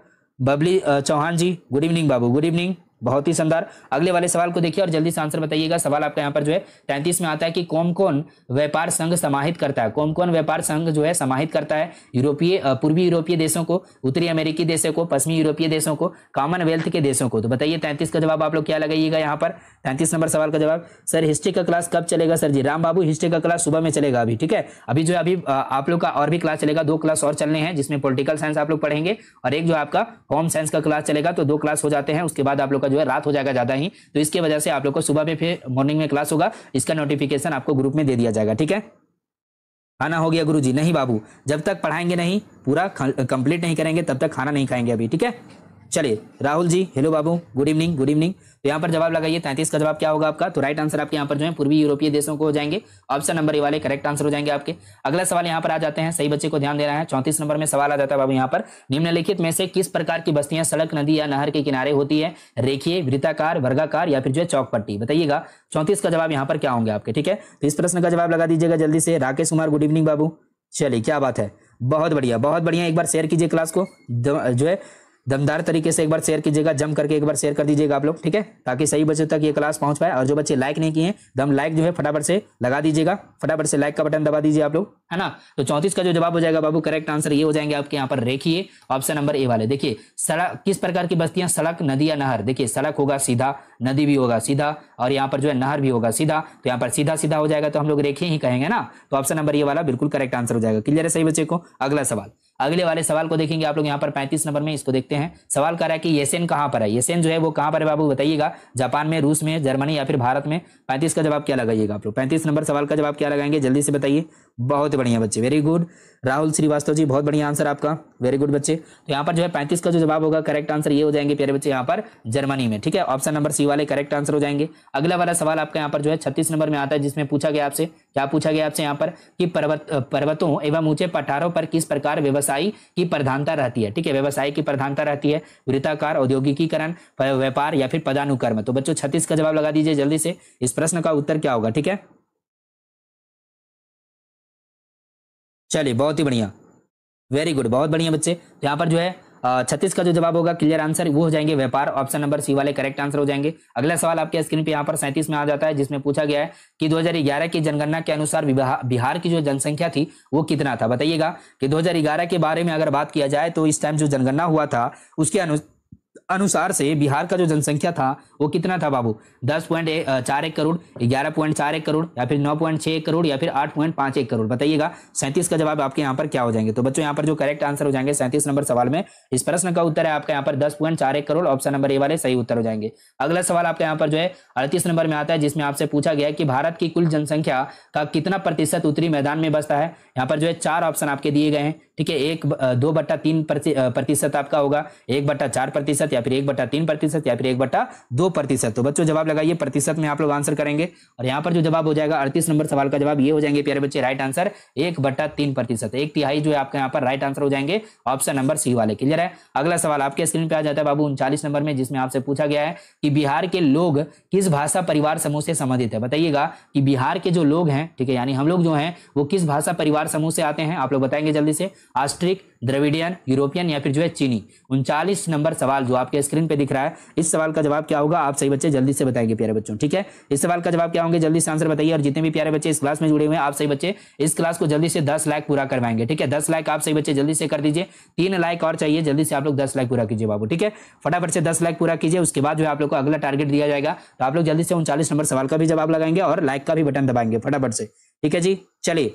बबली चौहान जी गुड इवनिंग बाबू गुड इवनिंग बहुत ही शानदार अगले वाले सवाल को देखिए और जल्दी से आंसर बताइएगा सवाल आपका यहाँ पर जो है तैंतीस में आता है कि कौन कौन व्यापार संघ समाहित करता है कौन कौन व्यापार संघ जो है समाहित करता है यूरोपीय पूर्वी यूरोपीय देशों को उत्तरी अमेरिकी देशों को पश्चिमी यूरोपीय देशों को कॉमनवेल्थ के देशों को तो बताइए तैंतीस का जवाब आप लोग क्या लगाइएगा यहाँ पर तैंतीस नंबर सवाल का जवाब सर हिस्ट्री का क्लास कब चलेगा सर जी राम बाबू हिस्ट्री का क्लास सुबह में चलेगा अभी ठीक है अभी जो है अभी आप लोग का और भी क्लास चलेगा दो क्लास और चलने हैं जिसमें पोलिटिकल साइंस आप लोग पढ़ेंगे और एक जो आपका होम साइंस का क्लास चलेगा तो दो क्लास हो जाते हैं उसके बाद आप लोग का जो है रात हो जाएगा ज़्यादा ही तो इसके वजह से आप लोग को सुबह में फिर मॉर्निंग में क्लास होगा इसका नोटिफिकेशन आपको ग्रुप में दे दिया जाएगा ठीक है खाना हो गया गुरुजी नहीं बाबू जब तक पढ़ाएंगे नहीं पूरा कंप्लीट नहीं करेंगे तब तक खाना नहीं खाएंगे अभी ठीक है चलिए राहुल जी हेलो बाबू गुड इवनिंग गुड इवनिंग तो यहाँ पर जवाब लगाइए तैंतीस का जवाब क्या होगा आपका तो राइट आंसर आपके यहाँ पर जो है पूर्वी यूरोपीय देशों को हो जाएंगे ऑप्शन नंबर ये वाले करेक्ट आंसर हो जाएंगे आपके अगला सवाल यहाँ पर आ जाते हैं सही बच्चे को ध्यान देना है चौंतीस नंबर में सवाल आ जाता है बाबू यहाँ पर निम्नलिखित में से किस प्रकार की बस्तियां सड़क नदी या नहर के किनारे होती है रेखीय वृताकार वर्गाकार या फिर जो है चौक पट्टी बताइएगा चौंतीस का जवाब यहाँ पर क्या होंगे आपके ठीक है तो इस प्रश्न का जवाब लगा दीजिएगा जल्दी से राकेश कुमार गुड इवनिंग बाबू चलिए क्या बात है बहुत बढ़िया बहुत बढ़िया एक बार शेयर कीजिए क्लास को जो है दमदार तरीके से एक बार शेयर कीजिएगा जम करके एक बार शेयर कर दीजिएगा आप लोग ठीक है ताकि सही बच्चों तक ये क्लास पहुंच पाए और जो बच्चे लाइक नहीं किए दम लाइक जो है फटाफट से लगा दीजिएगा फटाफट से लाइक का बटन दबा दीजिए आप लोग है ना तो चौंतीस का जो जवाब हो जाएगा बाबू करेक्ट आंसर ये हो जाएंगे आपके यहाँ पर रेखिए ऑप्शन नंबर ए वाले देखिए सड़क किस प्रकार की बस्तियां सड़क नदी या नहर देखिए सड़क होगा सीधा नदी भी होगा सीधा और यहाँ पर जो है नहर भी होगा सीधा तो यहाँ पर सीधा सीधा हो जाएगा तो हम लोग रेखिए ही कहेंगे ना तो ऑप्शन नंबर ये वाला बिल्कुल करेक्ट आंसर हो जाएगा क्लियर है सही बच्चे को अगला सवाल अगले वाले सवाल को देखेंगे आप लोग यहाँ पर पैंतीस नंबर में इसको देखते हैं सवाल कर रहा है कि येसेन कहाँ पर है येसेन जो है वो कहाँ पर है बाबू बताइएगा जापान में रूस में जर्मनी या फिर भारत में पैंतीस का जवाब क्या लगाइएगा आप लोग पैंतीस नंबर सवाल का जवाब क्या लगाएंगे जल्दी से बताइए बहुत बढ़िया बच्चे वेरी गुड राहुल श्रीवास्तव जी बहुत बढ़िया आंसर आपका वेरी गुड बच्चे तो यहाँ पर जो है पैंतीस का जो जवाब होगा करेक्ट आंसर ये हो जाएंगे प्यारे बच्चे यहाँ पर जर्मनी में ठीक है ऑप्शन नंबर सी वाले करेक्ट आंसर हो जाएंगे अगला वाला सवाल आपका यहाँ पर जो है छत्तीस नंबर में आता है जिसमें पूछा गया आपसे क्या पूछा गया आपसे यहाँ पर कि पर्वत पर्वतों एवं ऊंचे पठारों पर किस प्रकार व्यवसायी की प्रधानता रहती है ठीक है व्यवसाय की प्रधानता रहती है वृत्ताकार औद्योगिकीकरण व्यापार या फिर पदानुकर्म तो बच्चों छत्तीस का जवाब लगा दीजिए जल्दी से इस प्रश्न का उत्तर क्या होगा ठीक है चलिए बहुत ही बढ़िया वेरी गुड बहुत बढ़िया बच्चे तो यहाँ पर जो है छत्तीस का जो जवाब होगा क्लियर आंसर वो हो जाएंगे व्यापार ऑप्शन नंबर सी वाले करेक्ट आंसर हो जाएंगे अगला सवाल आपके स्क्रीन पे यहाँ पर सैंतीस में आ जाता है जिसमें पूछा गया है कि 2011 की जनगणना के अनुसार बिहार की जो जनसंख्या थी वो कितना था बताइएगा कि 2011 के बारे में अगर बात किया जाए तो इस टाइम जो जनगणना हुआ था उसके अनुसार अनुसार से बिहार का जो जनसंख्या था वो कितना था बाबू दस पॉइंट चार एक करोड़ ग्यारह पॉइंट चार एक करोड़ या फिर नौ पॉइंट छह एक करोड़ या फिर आठ पॉइंट पांच एक करोड़ बताइएगा सैंतीस का जवाब आपके यहाँ पर क्या हो जाएंगे तो बच्चों यहाँ पर जो करेक्ट आंसर हो जाएंगे सैंतीस नंबर सवाल में इस प्रश्न का उत्तर है आपका यहाँ पर दस पॉइंट चार एक करोड़ ऑप्शन नंबर ए वाले सही उत्तर हो जाएंगे अगला सवाल आपका यहाँ पर जो है अड़तीस नंबर में आता है जिसमें आपसे पूछा गया कि भारत की कुल जनसंख्या का कितना प्रतिशत उत्तरी मैदान में बसता है यहाँ पर जो है चार ऑप्शन आपके दिए गए हैं ठीक है एक दो बट्टा तीन प्रतिशत आपका होगा एक बट्टा चार प्रतिशत या फिर एक बटा तीन प्रतिशत या फिर एक बटा दो प्रतिशत तो बच्चों जवाब लगाइए प्रतिशत में आप लोग आंसर करेंगे और यहाँ पर जो जवाब हो जाएगा अड़तीस नंबर सवाल का जवाब ये हो जाएंगे प्यारे बच्चे राइट आंसर एक बटा तीन प्रतिशत एक तिहाई जो है आपका यहाँ पर राइट आंसर हो जाएंगे ऑप्शन नंबर सी वाले क्लियर है अगला सवाल आपके स्क्रीन पर आ जाता है बाबू उनचालीस नंबर में जिसमें आपसे पूछा गया है कि बिहार के लोग किस भाषा परिवार समूह से संबंधित है बताइएगा कि बिहार के जो लोग हैं ठीक है यानी हम लोग जो है वो किस भाषा परिवार समूह से आते हैं आप लोग बताएंगे जल्दी से आस्ट्रिक द्रविडियन यूरोपियन या फिर जो है चीनी उनचालीस नंबर सवाल जो आपके स्क्रीन पे दिख रहा है इस सवाल का जवाब क्या होगा आप सही बच्चे जल्दी से बताएंगे प्यारे बच्चों ठीक है इस सवाल का जवाब क्या होंगे जल्दी से आंसर बताइए और जितने भी प्यारे बच्चे इस क्लास में जुड़े हुए हैं आप सही बच्चे इस क्लास को जल्दी से दस लाख पूरा करवाएंगे ठीक है दस लाख आप सही बच्चे जल्दी से कर दीजिए तीन लाख और चाहिए जल्दी से आप लोग दस लाख पूरा कीजिए बाबू ठीक है फटाफट से दस लाख पूरा कीजिए उसके बाद जो है आप लोग को अगला टारगेट दिया जाएगा तो आप लोग जल्दी से उनचालीस नंबर सवाल का भी जवाब लगाएंगे और लाइक का भी बटन दबाएंगे फटाफट से ठीक है जी चलिए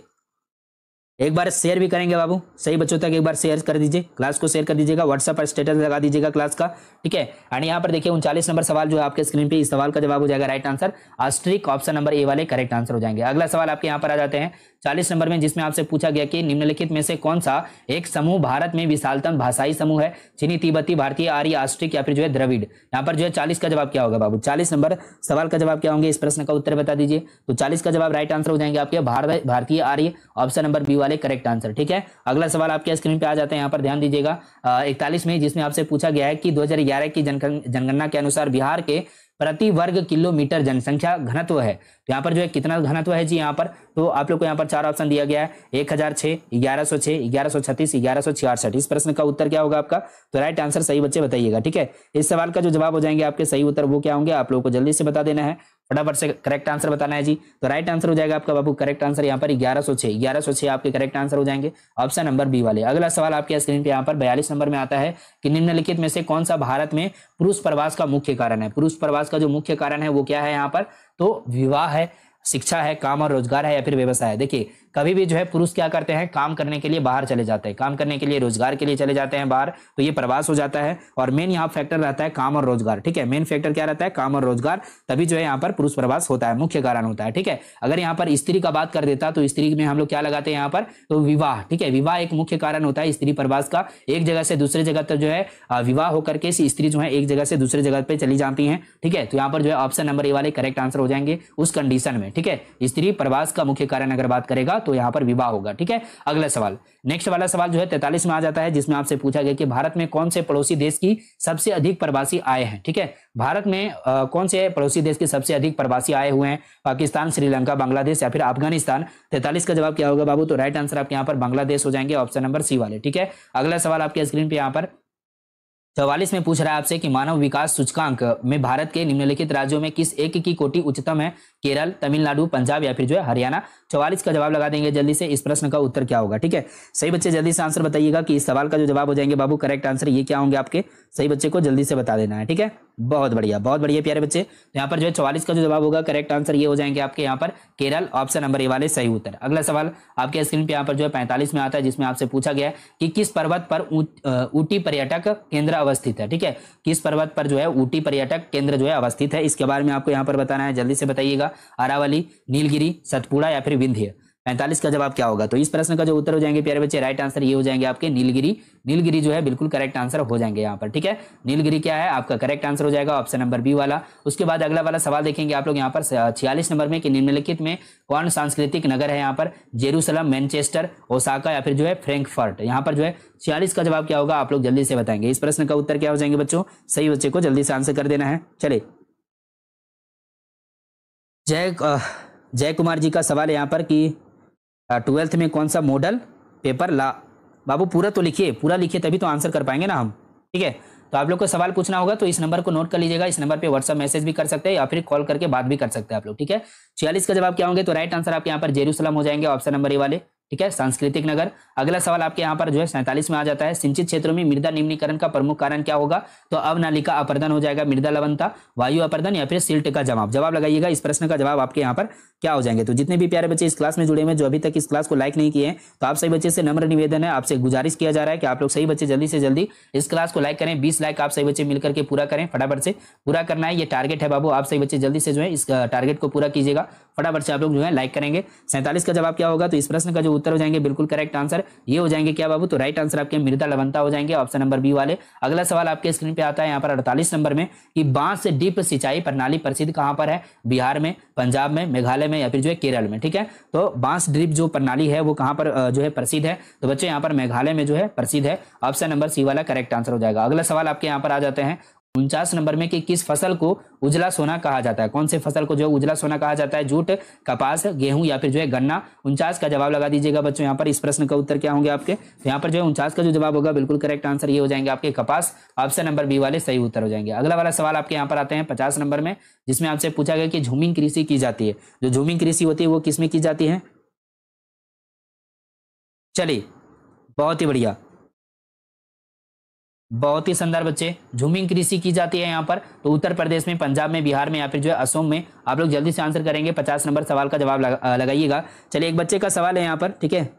एक बार शेयर भी करेंगे बाबू सही बच्चों तक एक बार शेयर कर दीजिए क्लास को शेयर कर दीजिएगा व्हाट्सएप पर स्टेटस लगा दीजिएगा क्लास का ठीक है एंड यहाँ पर देखिए उनचालीस नंबर सवाल जो आपके स्क्रीन पे इस सवाल का जवाब हो जाएगा right answer Austric option number A वाले करेक्ट आंसर हो जाएंगे अगला सवाल आपके यहाँ पर आ जाते हैं चालीस नंबर में जिसमें आपसे पूछा गया कि निम्नलिखित में से कौन सा एक समूह भारत में विशालतम भाषाई समूह है चीनी तिब्बती भारतीय आर्य आस्ट्रिक या फिर जो है द्रविड यहाँ पर जो है चालीस का जवाब क्या होगा बाबू चालीस नंबर सवाल का जवाब क्या होंगे इस प्रश्न का उत्तर बता दीजिए तो चालीस का जवाब राइट आंसर हो जाएंगे आपके भारत भारतीय आर्य ऑप्शन नंबर बी वाले करेक्ट आंसर ठीक है अगला सवाल आपके स्क्रीन पर आ जाता है यहाँ पर ध्यान दीजिएगा इकतालीस में जिसमें आपसे पूछा गया है कि दो की जनगणना के अनुसार बिहार के प्रति वर्ग किलोमीटर जनसंख्या घनत्व है तो यहाँ पर जो है कितना घनत्व है जी यहाँ पर तो आप लोग को यहाँ पर चार ऑप्शन दिया गया है एक हजार छह ग्यारह सौ छह ग्यारह सौ छत्तीस ग्यारह सौ छियासठ इस प्रश्न का उत्तर क्या होगा आपका तो राइट आंसर सही बच्चे बताइएगा ठीक है इस सवाल का जो जवाब हो जाएंगे आपके सही उत्तर वो क्या होंगे आप लोगों को जल्दी से बता देना है फटाफट से करेक्ट आंसर बताना है जी तो राइट आंसर हो जाएगा आपका बाबू करेक्ट आंसर यहाँ पर ग्यारह सौ छह ग्यारह सौ छह आपके करेक्ट आंसर हो जाएंगे ऑप्शन नंबर बी वाले अगला सवाल आपके स्क्रीन पे यहाँ पर बयालीस नंबर में आता है कि निम्नलिखित में से कौन सा भारत में पुरुष प्रवास का मुख्य कारण है पुरुष प्रवास का जो मुख्य कारण है वो क्या है यहाँ पर तो विवाह है शिक्षा है काम और रोजगार है या फिर व्यवसाय है देखिए कभी भी जो है पुरुष क्या करते हैं काम करने के लिए बाहर चले जाते हैं काम करने के लिए रोजगार के लिए चले जाते हैं बाहर तो ये प्रवास हो जाता है और मेन यहाँ फैक्टर रहता है काम और रोजगार ठीक है मेन फैक्टर क्या रहता है काम और रोजगार तभी जो है यहाँ पर पुरुष प्रवास होता है मुख्य कारण होता है ठीक है अगर यहाँ पर स्त्री का बात कर देता तो स्त्री में हम लोग क्या लगाते हैं यहाँ पर तो विवाह ठीक है विवाह एक मुख्य कारण होता है स्त्री प्रवास का एक जगह से दूसरे जगह तक जो है विवाह होकर के स्त्री जो है एक जगह से दूसरे जगह पर चली जाती है ठीक है तो यहाँ पर जो है ऑप्शन नंबर ए वाले करेक्ट आंसर हो जाएंगे उस कंडीशन में ठीक है स्त्री प्रवास का मुख्य कारण अगर बात करेगा तो यहाँ पर विवाह होगा ठीक है अगला सवाल नेक्स्ट वाला सवाल जो है तैतालीस में आ जाता है जिसमें आपसे पूछा गया कि भारत में कौन से पड़ोसी देश की सबसे अधिक प्रवासी आए हैं ठीक है भारत में आ, कौन से पड़ोसी देश के सबसे अधिक प्रवासी आए हुए हैं पाकिस्तान श्रीलंका बांग्लादेश या फिर अफगानिस्तान तैतालीस का जवाब क्या होगा बाबू तो राइट आंसर आपके यहाँ पर बांग्लादेश हो जाएंगे ऑप्शन नंबर सी वाले ठीक है अगला सवाल आपके स्क्रीन पर यहाँ पर चौवालीस में पूछ रहा है आपसे कि मानव विकास सूचकांक में भारत के निम्नलिखित राज्यों में किस एक की कोटि उच्चतम है केरल तमिलनाडु पंजाब या फिर जो है हरियाणा चौवालीस का जवाब लगा देंगे जल्दी से इस प्रश्न का उत्तर क्या होगा ठीक है सही बच्चे जल्दी से आंसर बताइएगा कि इस सवाल का जो जवाब हो जाएंगे बाबू करेक्ट आंसर ये क्या होंगे आपके सही बच्चे को जल्दी से बता देना है ठीक है बहुत बढ़िया बहुत बढ़िया प्यारे बच्चे तो यहाँ पर जो है चौवालीस का जो जवाब होगा करेक्ट आंसर ये हो जाएंगे आपके यहाँ पर केरल ऑप्शन नंबर ए वाले सही उत्तर अगला सवाल आपके स्क्रीन पर यहाँ पर जो है पैंतालीस में आता है जिसमें आपसे पूछा गया है कि किस पर्वत पर ऊटी पर्यटक केंद्र अवस्थित है ठीक है किस पर्वत पर जो है ऊटी पर्यटक केंद्र जो है अवस्थित है इसके बारे में आपको यहाँ पर बताना है जल्दी से बताइएगा अरावली नीलगिरी सतपुड़ा या फिर विंध्य पैंतालीस का जवाब क्या होगा तो इस प्रश्न का जो उत्तर हो जाएंगे प्यारे बच्चे राइट आंसर ये हो जाएंगे आपके नीलगिरी नीलगिरी जो है बिल्कुल करेक्ट आंसर हो जाएंगे यहाँ पर ठीक है नीलगिरी क्या है आपका करेक्ट आंसर हो जाएगा ऑप्शन नंबर बी वाला उसके बाद अगला वाला सवाल देखेंगे आप लोग यहाँ पर छियालीस नंबर में कि निम्नलिखित में कौन सांस्कृतिक नगर है यहाँ पर जेरूसलम मैनचेस्टर ओसाका या फिर जो है फ्रेंकफर्ट यहाँ पर जो है छियालीस का जवाब क्या होगा आप लोग जल्दी से बताएंगे इस प्रश्न का उत्तर क्या हो जाएंगे बच्चों सही बच्चे को जल्दी से आंसर कर देना है चलिए जय जय कुमार जी का सवाल है यहाँ पर कि ट्वेल्थ में कौन सा मॉडल पेपर ला बाबू पूरा तो लिखिए पूरा लिखिए तभी तो आंसर कर पाएंगे ना हम ठीक है तो आप लोग को सवाल पूछना होगा तो इस नंबर को नोट कर लीजिएगा इस नंबर पे व्हाट्सअप मैसेज भी कर सकते हैं या फिर कॉल करके बात भी कर सकते हैं आप लोग ठीक है छियालीस का जवाब क्या होंगे तो राइट आंसर आपके यहाँ पर जेरूसलम हो जाएंगे ऑप्शन नंबर ए वाले ठीक है सांस्कृतिक नगर अगला सवाल आपके यहाँ पर जो है सैंतालीस में आ जाता है सिंचित क्षेत्रों में मृदा निम्नीकरण का प्रमुख कारण क्या होगा तो अब नालिका अपर्दन हो जाएगा मृदा लवनता वायु अपर्दन या फिर सिल्ट का जवाब जवाब लगाइएगा इस प्रश्न का जवाब आपके यहाँ पर क्या हो जाएंगे तो जितने भी प्यारे बच्चे इस क्लास में जुड़े हुए जो अभी तक इस क्लास को लाइक नहीं किए तो आप सही बच्चे से नम्र निवेदन है आपसे गुजारिश किया जा रहा है कि आप लोग सही बच्चे जल्दी से जल्दी इस क्लास को लाइक करें बीस लाइक आप सही बच्चे मिलकर के पूरा करें फटाफट से पूरा करना है ये टारगेट है बाबू आप सही बच्चे जल्दी से जो है इस टारगेट को पूरा कीजिएगा फटाफट से आप लोग जो है लाइक करेंगे सैंतालीस का जवाब क्या होगा तो इस प्रश्न का जो उत्तर हो जाएंगे बिल्कुल करेक्ट आंसर ये हो जाएंगे क्या बाबू तो राइट आंसर आपके मृदा लवंता हो जाएंगे ऑप्शन नंबर बी वाले अगला सवाल आपके स्क्रीन पे आता है यहाँ पर अड़तालीस नंबर में कि बांस डीप सिंचाई प्रणाली प्रसिद्ध कहाँ पर है बिहार में पंजाब में मेघालय में या फिर जो है केरल में ठीक है तो बांस ड्रिप जो प्रणाली है वो कहाँ पर जो है प्रसिद्ध है तो बच्चे यहाँ पर मेघालय में जो है प्रसिद्ध है ऑप्शन नंबर सी वाला करेक्ट आंसर हो जाएगा अगला सवाल आपके यहाँ पर आ जाते हैं उनचास नंबर में कि किस फसल को उजला सोना कहा जाता है कौन से फसल को जो है उजला सोना कहा जाता है जूट कपास गेहूं या फिर जो है गन्ना उनचास का जवाब लगा दीजिएगा बच्चों यहाँ पर इस प्रश्न का उत्तर क्या होंगे आपके तो यहाँ पर जो है उनचास का जो जवाब होगा बिल्कुल करेक्ट आंसर ये हो जाएंगे आपके कपास ऑप्शन नंबर बी वाले सही उत्तर हो जाएंगे अगला वाला सवाल आपके यहाँ पर आते हैं पचास नंबर में जिसमें आपसे पूछा गया कि झूमिंग कृषि की जाती है जो झूमिंग कृषि होती है वो किसमें की जाती है चलिए बहुत ही बढ़िया बहुत ही शानदार बच्चे झूमिंग कृषि की जाती है यहाँ पर तो उत्तर प्रदेश में पंजाब में बिहार में या फिर जो है असोम में आप लोग जल्दी से आंसर करेंगे पचास नंबर सवाल का जवाब लगाइएगा चलिए एक बच्चे का सवाल है यहाँ पर ठीक है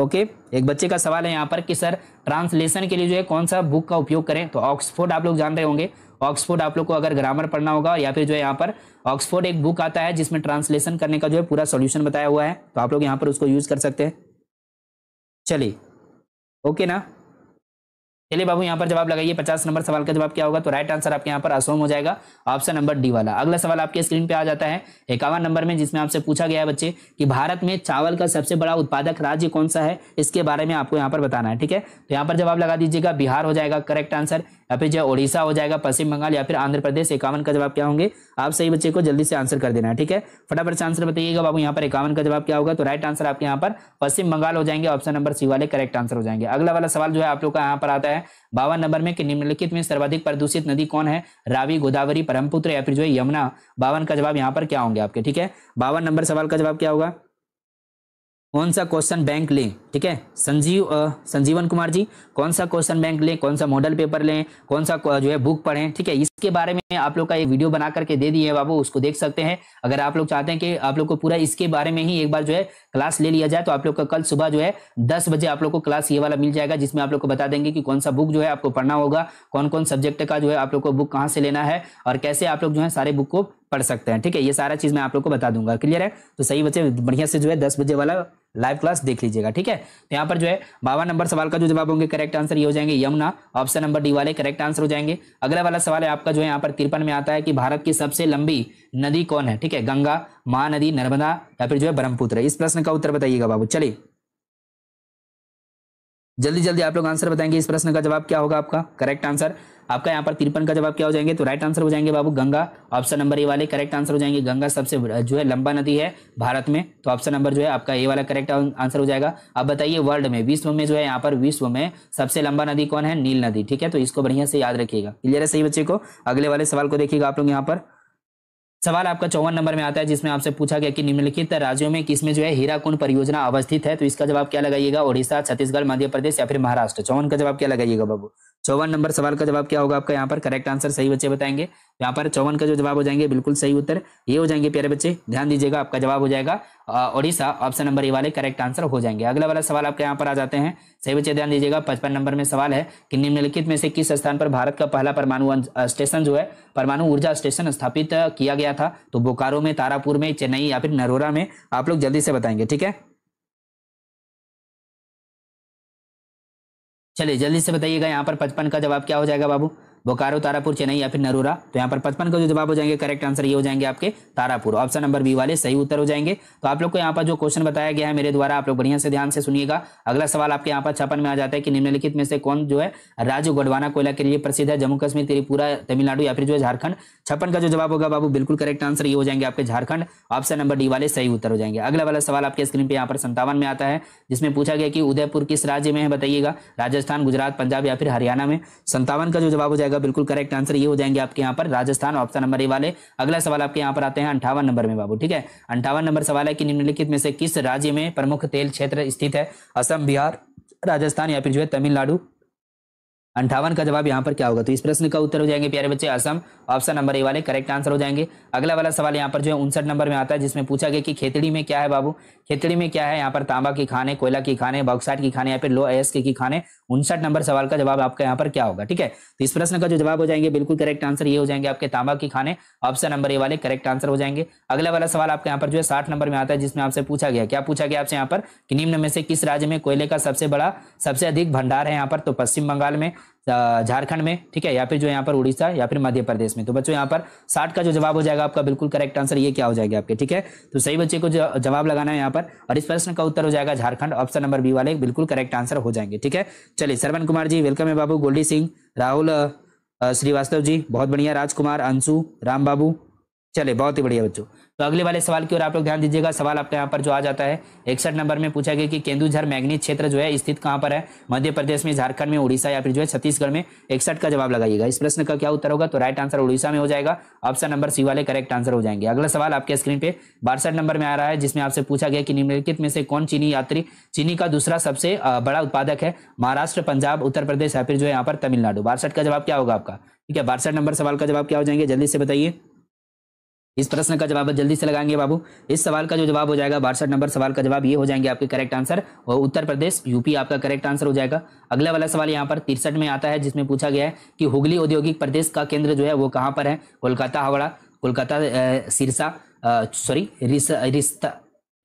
ओके एक बच्चे का सवाल है यहाँ पर कि सर ट्रांसलेशन के लिए जो है कौन सा बुक का उपयोग करें तो ऑक्सफोर्ड आप लोग जान रहे होंगे ऑक्सफोर्ड आप लोग को अगर ग्रामर पढ़ना होगा या फिर जो है यहाँ पर ऑक्सफोर्ड एक बुक आता है जिसमें ट्रांसलेशन करने का जो है पूरा सोल्यूशन बताया हुआ है तो आप लोग यहाँ पर उसको यूज कर सकते हैं चलिए ओके ना चलिए बाबू यहाँ पर जवाब लगाइए पचास नंबर सवाल का जवाब क्या होगा तो राइट आंसर आपके यहाँ पर असोम हो जाएगा ऑप्शन नंबर डी वाला अगला सवाल आपके स्क्रीन पे आ जाता है इक्यावन नंबर में जिसमें आपसे पूछा गया है बच्चे कि भारत में चावल का सबसे बड़ा उत्पादक राज्य कौन सा है इसके बारे में आपको यहाँ पर बताना है ठीक है तो यहाँ पर जवाब लगा दीजिएगा बिहार हो जाएगा करेक्ट आंसर या फिर जो उड़ीसा हो जाएगा पश्चिम बंगाल या फिर आंध्र प्रदेश इक्यावन का जवाब क्या होंगे आप सही बच्चे को जल्दी से आंसर कर देना है ठीक है फटाफट से आंसर बताइएगा बाबू यहाँ पर इक्यावन का जवाब क्या होगा तो राइट आंसर आपके यहाँ पर पश्चिम बंगाल हो जाएंगे ऑप्शन नंबर सी वाले करेक्ट आंसर हो जाएंगे अगला वाला सवाल जो है आप लोग का यहाँ पर आता है बावन नंबर में कि निम्नलिखित में सर्वाधिक प्रदूषित नदी कौन है रावी गोदावरी ब्रह्मपुत्र या फिर जो है यमुना बावन का जवाब यहाँ पर क्या होंगे आपके ठीक है बावन नंबर सवाल का जवाब क्या होगा कौन सा क्वेश्चन बैंक लें ठीक है संजीव संजीवन कुमार जी कौन सा क्वेश्चन बैंक लें कौन सा मॉडल पेपर लें कौन सा जो है बुक पढ़ें ठीक है इसके बारे में आप लोग का एक वीडियो बना करके दे दिए बाबू उसको देख सकते हैं अगर आप लोग चाहते हैं कि आप लोग को पूरा इसके बारे में ही एक बार जो है क्लास ले लिया जाए तो आप लोग का कल सुबह जो है दस बजे आप लोग को क्लास ये वाला मिल जाएगा जिसमें आप लोग को बता देंगे कि कौन सा बुक जो है आपको पढ़ना होगा कौन कौन सब्जेक्ट का जो है आप लोग को बुक कहाँ से लेना है और कैसे आप लोग जो है सारे बुक को पढ़ सकते हैं ठीक है ये सारा चीज मैं आप लोग को बता दूंगा क्लियर है तो सही बच्चे बढ़िया से जो है दस बजे वाला लाइव क्लास देख लीजिएगा ठीक है तो यहाँ पर जो है बावन नंबर सवाल का जो जवाब होंगे करेक्ट आंसर ये हो जाएंगे यमुना ऑप्शन नंबर डी वाले करेक्ट आंसर हो जाएंगे अगला वाला सवाल है आपका जो है यहाँ पर तिरपन में आता है कि भारत की सबसे लंबी नदी कौन है ठीक है गंगा महानदी नर्मदा या फिर जो है ब्रह्मपुत्र इस प्रश्न का उत्तर बताइएगा बाबू चलिए जल्दी जल्दी आप लोग आंसर बताएंगे इस प्रश्न का जवाब क्या होगा आपका करेक्ट आंसर आपका यहाँ पर तिरपन का जवाब क्या हो जाएंगे तो राइट आंसर हो जाएंगे बाबू गंगा ऑप्शन नंबर ए वाले करेक्ट आंसर हो जाएंगे गंगा सबसे जो है लंबा नदी है भारत में तो ऑप्शन नंबर जो है आपका ए वाला करेक्ट आंसर हो जाएगा अब बताइए वर्ल्ड में विश्व में जो है यहाँ पर विश्व में सबसे लंबा नदी कौन है नील नदी ठीक है तो इसको बढ़िया से याद रखिएगा क्लियर है सही बच्चे को अगले वाले सवाल को देखिएगा आप लोग यहाँ पर सवाल आपका चौवन नंबर में आता है जिसमें आपसे पूछा गया कि निम्नलिखित राज्यों में किसमें जो है हीराकुंड परियोजना अवस्थित है तो इसका जवाब क्या लगाइएगा ओडिशा छत्तीसगढ़ मध्य प्रदेश या फिर महाराष्ट्र चौवन का जवाब क्या लगाइएगा बाबू चौवन नंबर सवाल का जवाब क्या होगा आपका यहाँ पर करेक्ट आंसर सही बच्चे बताएंगे यहाँ पर चौवन का जो जवाब हो जाएंगे बिल्कुल सही उत्तर ये हो जाएंगे प्यारे बच्चे ध्यान दीजिएगा आपका जवाब हो जाएगा ओडिशा ऑप्शन नंबर ए वाले करेक्ट आंसर हो जाएंगे अगला वाला सवाल आपके यहाँ पर आ जाते हैं सही बच्चे ध्यान दीजिएगा पचपन नंबर में सवाल है कि निम्नलिखित में से किस स्थान पर भारत का पहला परमाणु स्टेशन जो है परमाणु ऊर्जा स्टेशन स्थापित किया गया था तो बोकारो में तारापुर में चेन्नई या फिर नरोरा में आप लोग जल्दी से बताएंगे ठीक है चलिए जल्दी से बताइएगा यहाँ पर पचपन का जवाब क्या हो जाएगा बाबू बोकारो तारापुर चेन्नई या फिर नरूरा तो यहाँ पर पचपन का जो जवाब हो जाएंगे करेक्ट आंसर ये हो जाएंगे आपके तारापुर ऑप्शन नंबर बी वाले सही उत्तर हो जाएंगे तो आप लोग को यहाँ पर जो क्वेश्चन बताया गया है मेरे द्वारा आप लोग बढ़िया से ध्यान से सुनिएगा अगला सवाल आपके यहाँ पर छप्पन में आ जाता है कि निम्नलिखित में से कौन जो है राज्य गोडवाना कोयला के लिए प्रसिद्ध है जम्मू कश्मीर त्रिपुरा तमिलनाडु या फिर जो है झारखंड छप्पन का जो जवाब होगा बाबू बिल्कुल करेक्ट आंसर ये हो जाएंगे आपके झारखंड ऑप्शन नंबर डी वाले सही उत्तर हो जाएंगे अगला वाला सवाल आपके स्क्रीन पर यहाँ पर संतावन में आता है जिसमें पूछा गया कि उदयपुर किस राज्य में है बताइएगा राजस्थान गुजरात पंजाब या फिर हरियाणा में संतावन का जो जवाब हो जाएगा जाएगा बिल्कुल करेक्ट आंसर ये हो जाएंगे आपके यहाँ पर राजस्थान ऑप्शन नंबर ए वाले अगला सवाल आपके यहाँ पर आते हैं अंठावन नंबर में बाबू ठीक है अंठावन नंबर सवाल है कि निम्नलिखित में से किस राज्य में प्रमुख तेल क्षेत्र स्थित है असम बिहार राजस्थान या फिर जो है तमिलनाडु अंठावन का जवाब यहाँ पर क्या होगा तो इस प्रश्न का उत्तर हो जाएंगे प्यारे बच्चे असम ऑप्शन नंबर ए वाले करेक्ट आंसर हो जाएंगे अगला वाला सवाल यहाँ पर जो है उनसठ नंबर में आता है जिसमें पूछा गया कि खेतड़ी में क्या है बाबू खेतड़ी में क्या है यहाँ पर तांबा की खाने कोयला की खाने बॉक्साइड की खाने या फिर लो एस की खाने उनसठ नंबर सवाल का जवाब आपका यहाँ पर क्या होगा ठीक है तो इस प्रश्न का जो जवाब हो जाएंगे बिल्कुल करेक्ट आंसर ये हो जाएंगे आपके तांबा की खाने ऑप्शन नंबर ए वाले करेक्ट आंसर हो जाएंगे अगला वाला सवाल आपके यहाँ पर जो है साठ नंबर में आता है जिसमें आपसे पूछा गया क्या पूछा गया आपसे यहाँ पर निम्न में से किस राज्य में कोयले का सबसे बड़ा सबसे अधिक भंडार है यहाँ पर तो पश्चिम बंगाल में झारखंड में ठीक है या फिर जो यहाँ पर उड़ीसा या फिर मध्य प्रदेश में तो बच्चों यहाँ पर साठ का जो जवाब हो जाएगा आपका बिल्कुल करेक्ट आंसर ये क्या हो जाएगा आपके ठीक है तो सही बच्चे को जवाब लगाना है यहाँ पर और इस प्रश्न का उत्तर हो जाएगा झारखंड ऑप्शन नंबर बी वाले बिल्कुल करेक्ट आंसर हो जाएंगे ठीक है चलिए सरवन कुमार जी वेलकम है बाबू गोल्डी सिंह राहुल श्रीवास्तव जी बहुत बढ़िया राजकुमार अंशु राम बाबू चले बहुत ही बढ़िया बच्चों तो अगले वाले सवाल की ओर आप लोग ध्यान दीजिएगा सवाल आपका यहाँ पर जो आ जाता है इकसठ नंबर में पूछा गया कि केंदुझर मैग्नीज क्षेत्र जो है स्थित कहाँ पर है मध्य प्रदेश में झारखंड में उड़ीसा या फिर जो है छत्तीसगढ़ में इकसठ का जवाब लगाइएगा इस प्रश्न का क्या उत्तर होगा तो राइट आंसर उड़ीसा में हो जाएगा ऑप्शन नंबर सी वाले करेक्ट आंसर हो जाएंगे अगला सवाल आपके स्क्रीन पे बासठ नंबर में आ रहा है जिसमें आपसे पूछा गया कि निम्नलिखित में से कौन चीनी यात्री चीनी का दूसरा सबसे बड़ा उत्पादक है महाराष्ट्र पंजाब उत्तर प्रदेश या फिर जो है यहाँ पर तमिलनाडु बासठ का जवाब क्या होगा आपका ठीक है बासठ नंबर सवाल का जवाब क्या हो जाएंगे जल्दी से बताइए इस प्रश्न का जवाब जल्दी से लगाएंगे बाबू इस सवाल का जो जवाब हो जाएगा बासठ नंबर सवाल का जवाब ये हो जाएंगे आपके करेक्ट आंसर और उत्तर प्रदेश यूपी आपका करेक्ट आंसर हो जाएगा अगला वाला सवाल यहाँ पर तिरसठ में आता है जिसमें पूछा गया है कि हुगली औद्योगिक प्रदेश का केंद्र जो है वो कहाँ पर है कोलकाता हावड़ा कोलकाता सिरसा सॉरी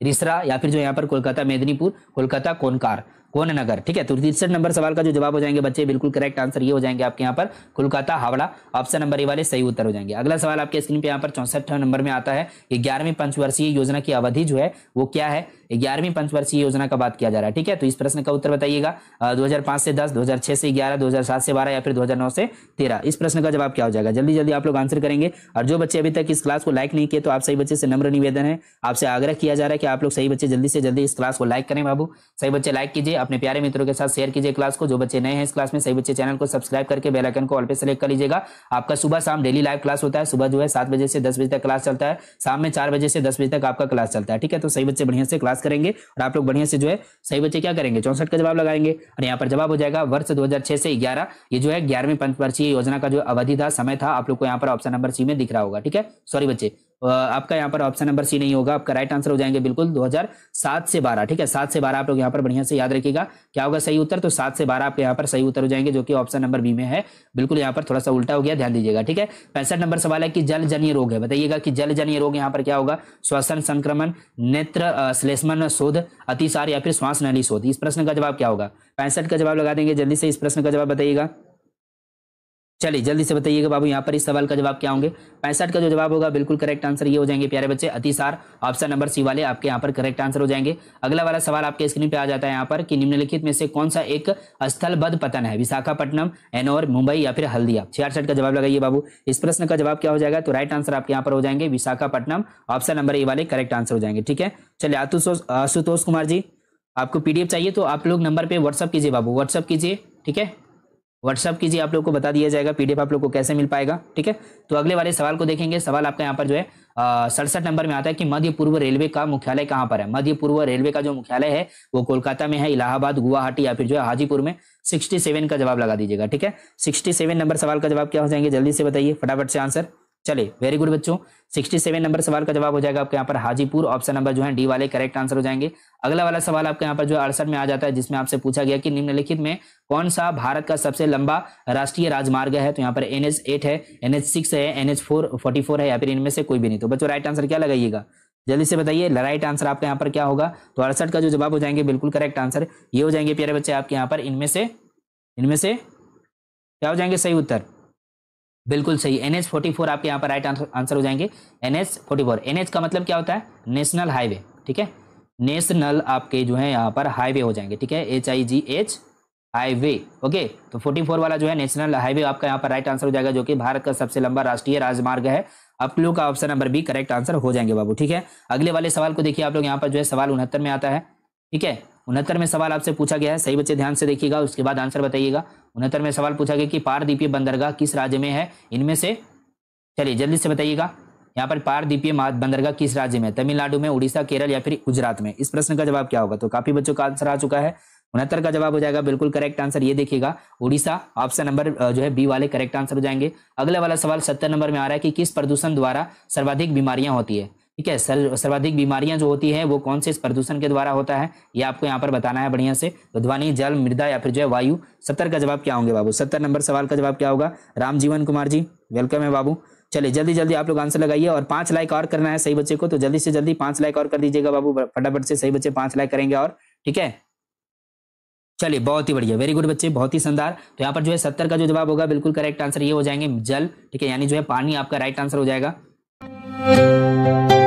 रिसरा या फिर जो यहाँ पर कोलकाता मेदिनीपुर कोलकाता कोनकार कौन नगर ठीक है तो तिरसठ नंबर सवाल का जो जवाब हो जाएंगे बच्चे बिल्कुल करेक्ट आंसर ये हो जाएंगे आपके यहाँ पर कोलकाता हावड़ा ऑप्शन नंबर ये वाले सही उत्तर हो जाएंगे अगला सवाल आपके स्क्रीन पे यहाँ पर चौसठ नंबर में आता है कि ग्यारहवीं पंचवर्षीय योजना की अवधि जो है वो क्या है ग्यारहवीं पंचवर्षीय योजना का बात किया जा रहा है ठीक है तो इस प्रश्न का उत्तर बताइएगा दो से दस दो से ग्यारह दो से बारह या फिर दो से तेरह इस प्रश्न का जवाब क्या हो जाएगा जल्दी जल्दी आप लोग आंसर करेंगे और जो बच्चे अभी तक इस क्लास को लाइक नहीं किए तो आप सही बच्चे से नम्र निवेदन है आपसे आग्रह किया जा रहा है कि आप लोग सही बच्चे जल्दी से जल्दी इस क्लास को लाइक करें बाबू सही बच्चे लाइक कीजिए अपने प्यारे मित्रों के साथ शेयर कीजिए क्लास को जो बच्चे नए हैं इस क्लास में सही बच्चे चैनल को सब्सक्राइब करके बेल आइकन को ऑल पे सेलेक्ट कर लीजिएगा आपका सुबह शाम डेली लाइव क्लास होता है सुबह जो है सात बजे से दस बजे तक क्लास चलता है शाम में चार बजे से दस बजे तक आपका क्लास चलता है ठीक है तो सही बच्चे बढ़िया से क्लास करेंगे और आप लोग बढ़िया से जो है सही बच्चे क्या करेंगे चौसठ का जवाब लगाएंगे और यहाँ पर जवाब हो जाएगा वर्ष दो से ग्यारह ये जो है ग्यारहवीं पंचवर्षीय योजना का जो अवधि था समय था आप लोग को यहाँ पर ऑप्शन नंबर सी में दिख रहा होगा ठीक है सॉरी बच्चे आपका यहाँ पर ऑप्शन नंबर सी नहीं होगा आपका राइट आंसर हो जाएंगे बिल्कुल 2007 से 12 ठीक है 7 से 12 आप लोग यहाँ पर बढ़िया से याद रखिएगा क्या होगा सही उत्तर तो 7 से 12 आपके यहाँ पर सही उत्तर हो जाएंगे जो कि ऑप्शन नंबर बी में है बिल्कुल यहाँ पर थोड़ा सा उल्टा हो गया ध्यान दीजिएगा ठीक है पैंसठ नंबर सवाल है कि जल जनीय रोग है बताइएगा कि जल जनीय रोग यहाँ पर क्या होगा श्वसन संक्रमण नेत्र श्लेषमन शोध अतिसार या फिर श्वास नली शोध इस प्रश्न का जवाब क्या होगा पैंसठ का जवाब लगा देंगे जल्दी से इस प्रश्न का जवाब बताइएगा चलिए जल्दी से बताइएगा बाबू यहाँ पर इस सवाल का जवाब क्या होंगे पैंसठ का जो जवाब होगा बिल्कुल करेक्ट आंसर ये हो जाएंगे प्यारे बच्चे अतिसार ऑप्शन नंबर सी वाले आपके यहाँ पर करेक्ट आंसर हो जाएंगे अगला वाला सवाल आपके स्क्रीन पे आ जाता है यहाँ पर कि निम्नलिखित में से कौन सा एक स्थलबद्ध पतन है विशाखापट्टनम एनोर मुंबई या फिर हल्दिया छियासठ का जवाब लगाइए बाबू इस प्रश्न का जवाब क्या हो जाएगा तो राइट आंसर आपके यहाँ पर हो जाएंगे विशाखापट्टनम ऑप्शन नंबर ए वाले करेक्ट आंसर हो जाएंगे ठीक है चलिए आशुतोष कुमार जी आपको पीडीएफ चाहिए तो आप लोग नंबर पर व्हाट्सअप कीजिए बाबू व्हाट्सअप कीजिए ठीक है व्हाट्सअप कीजिए आप लोग को बता दिया जाएगा पीडीएफ आप लोग को कैसे मिल पाएगा ठीक है तो अगले वाले सवाल को देखेंगे सवाल आपका यहाँ पर जो है सड़सठ नंबर में आता है कि मध्य पूर्व रेलवे का मुख्यालय कहाँ पर है मध्य पूर्व रेलवे का जो मुख्यालय है वो कोलकाता में है इलाहाबाद गुवाहाटी या फिर जो है हाजीपुर में सिक्सटी का जवाब लगा दीजिएगा ठीक है सिक्सटी नंबर सवाल का जवाब क्या हो जाएंगे जल्दी से बताइए फटाफट से आंसर चलिए वेरी गुड बच्चों 67 नंबर सवाल का जवाब हो जाएगा आपके यहाँ पर हाजीपुर ऑप्शन नंबर जो है डी वाले करेक्ट आंसर हो जाएंगे अगला वाला सवाल आपके यहाँ पर जो अड़सठ में आ जाता है जिसमें आपसे पूछा गया कि निम्नलिखित में कौन सा भारत का सबसे लंबा राष्ट्रीय राजमार्ग है तो यहाँ पर एन है एन है एन है या फिर इनमें से कोई भी नहीं तो बच्चों राइट आंसर क्या लगाइएगा जल्दी से बताइए राइट आंसर आपके यहाँ पर क्या होगा तो अड़सठ का जो जवाब हो जाएंगे बिल्कुल करेक्ट आंसर ये हो जाएंगे प्यारे बच्चे आपके यहाँ पर इनमें से इनमें से क्या हो जाएंगे सही उत्तर बिल्कुल सही एन एच फोर्टी फोर आपके यहाँ पर राइट आंसर हो जाएंगे N H forty four N H का मतलब क्या होता है नेशनल हाईवे ठीक है नेशनल आपके जो है यहाँ पर हाईवे हो जाएंगे ठीक है H I G H highway okay तो फोर्टी फोर वाला जो है नेशनल हाईवे आपका यहाँ पर राइट आंसर हो जाएगा जो कि भारत का सबसे लंबा राष्ट्रीय राजमार्ग है आप लोग का option number B correct answer हो जाएंगे बाबू ठीक है अगले वाले सवाल को देखिए आप लोग यहाँ पर जो है सवाल उनहत्तर में आता है ठीक है उनहत्तर में सवाल आपसे पूछा गया है सही बच्चे ध्यान से देखिएगा उसके बाद आंसर बताइएगा उनहत्तर में सवाल पूछा गया कि पारदीपीय बंदरगाह किस राज्य में है इनमें से चलिए जल्दी से बताइएगा यहाँ पर पारदीपीय बंदरगाह किस राज्य में तमिलनाडु में उड़ीसा केरल या फिर गुजरात में इस प्रश्न का जवाब क्या होगा तो काफी बच्चों का आंसर आ चुका है उनहत्तर का जवाब हो जाएगा बिल्कुल करेक्ट आंसर ये देखिएगा उड़ीसा ऑप्शन नंबर जो है बी वाले करेक्ट आंसर हो जाएंगे अगला वाला सवाल सत्तर नंबर में आ रहा है कि किस प्रदूषण द्वारा सर्वाधिक बीमारियां होती है ठीक है सर सर्वाधिक बीमारियां जो होती है वो कौन से इस प्रदूषण के द्वारा होता है ये आपको यहाँ पर बताना है बढ़िया से तो ध्वनि जल मृदा या फिर जो है वायु सत्तर का जवाब क्या होंगे बाबू सत्तर नंबर सवाल का जवाब क्या होगा जीवन कुमार जी वेलकम है बाबू चलिए जल्दी जल्दी आप लोग आंसर लगाइए और पांच लाइक और करना है सही बच्चे को तो जल्दी से जल्दी पांच लाइक और कर दीजिएगा बाबू फटाफट से सही बच्चे पांच लाइक करेंगे और ठीक है चलिए बहुत ही बढ़िया वेरी गुड बच्चे बहुत ही शानदार तो यहाँ पर जो है सत्तर का जो जवाब होगा बिल्कुल करेक्ट आंसर ये हो जाएंगे जल ठीक है यानी जो है पानी आपका राइट आंसर हो जाएगा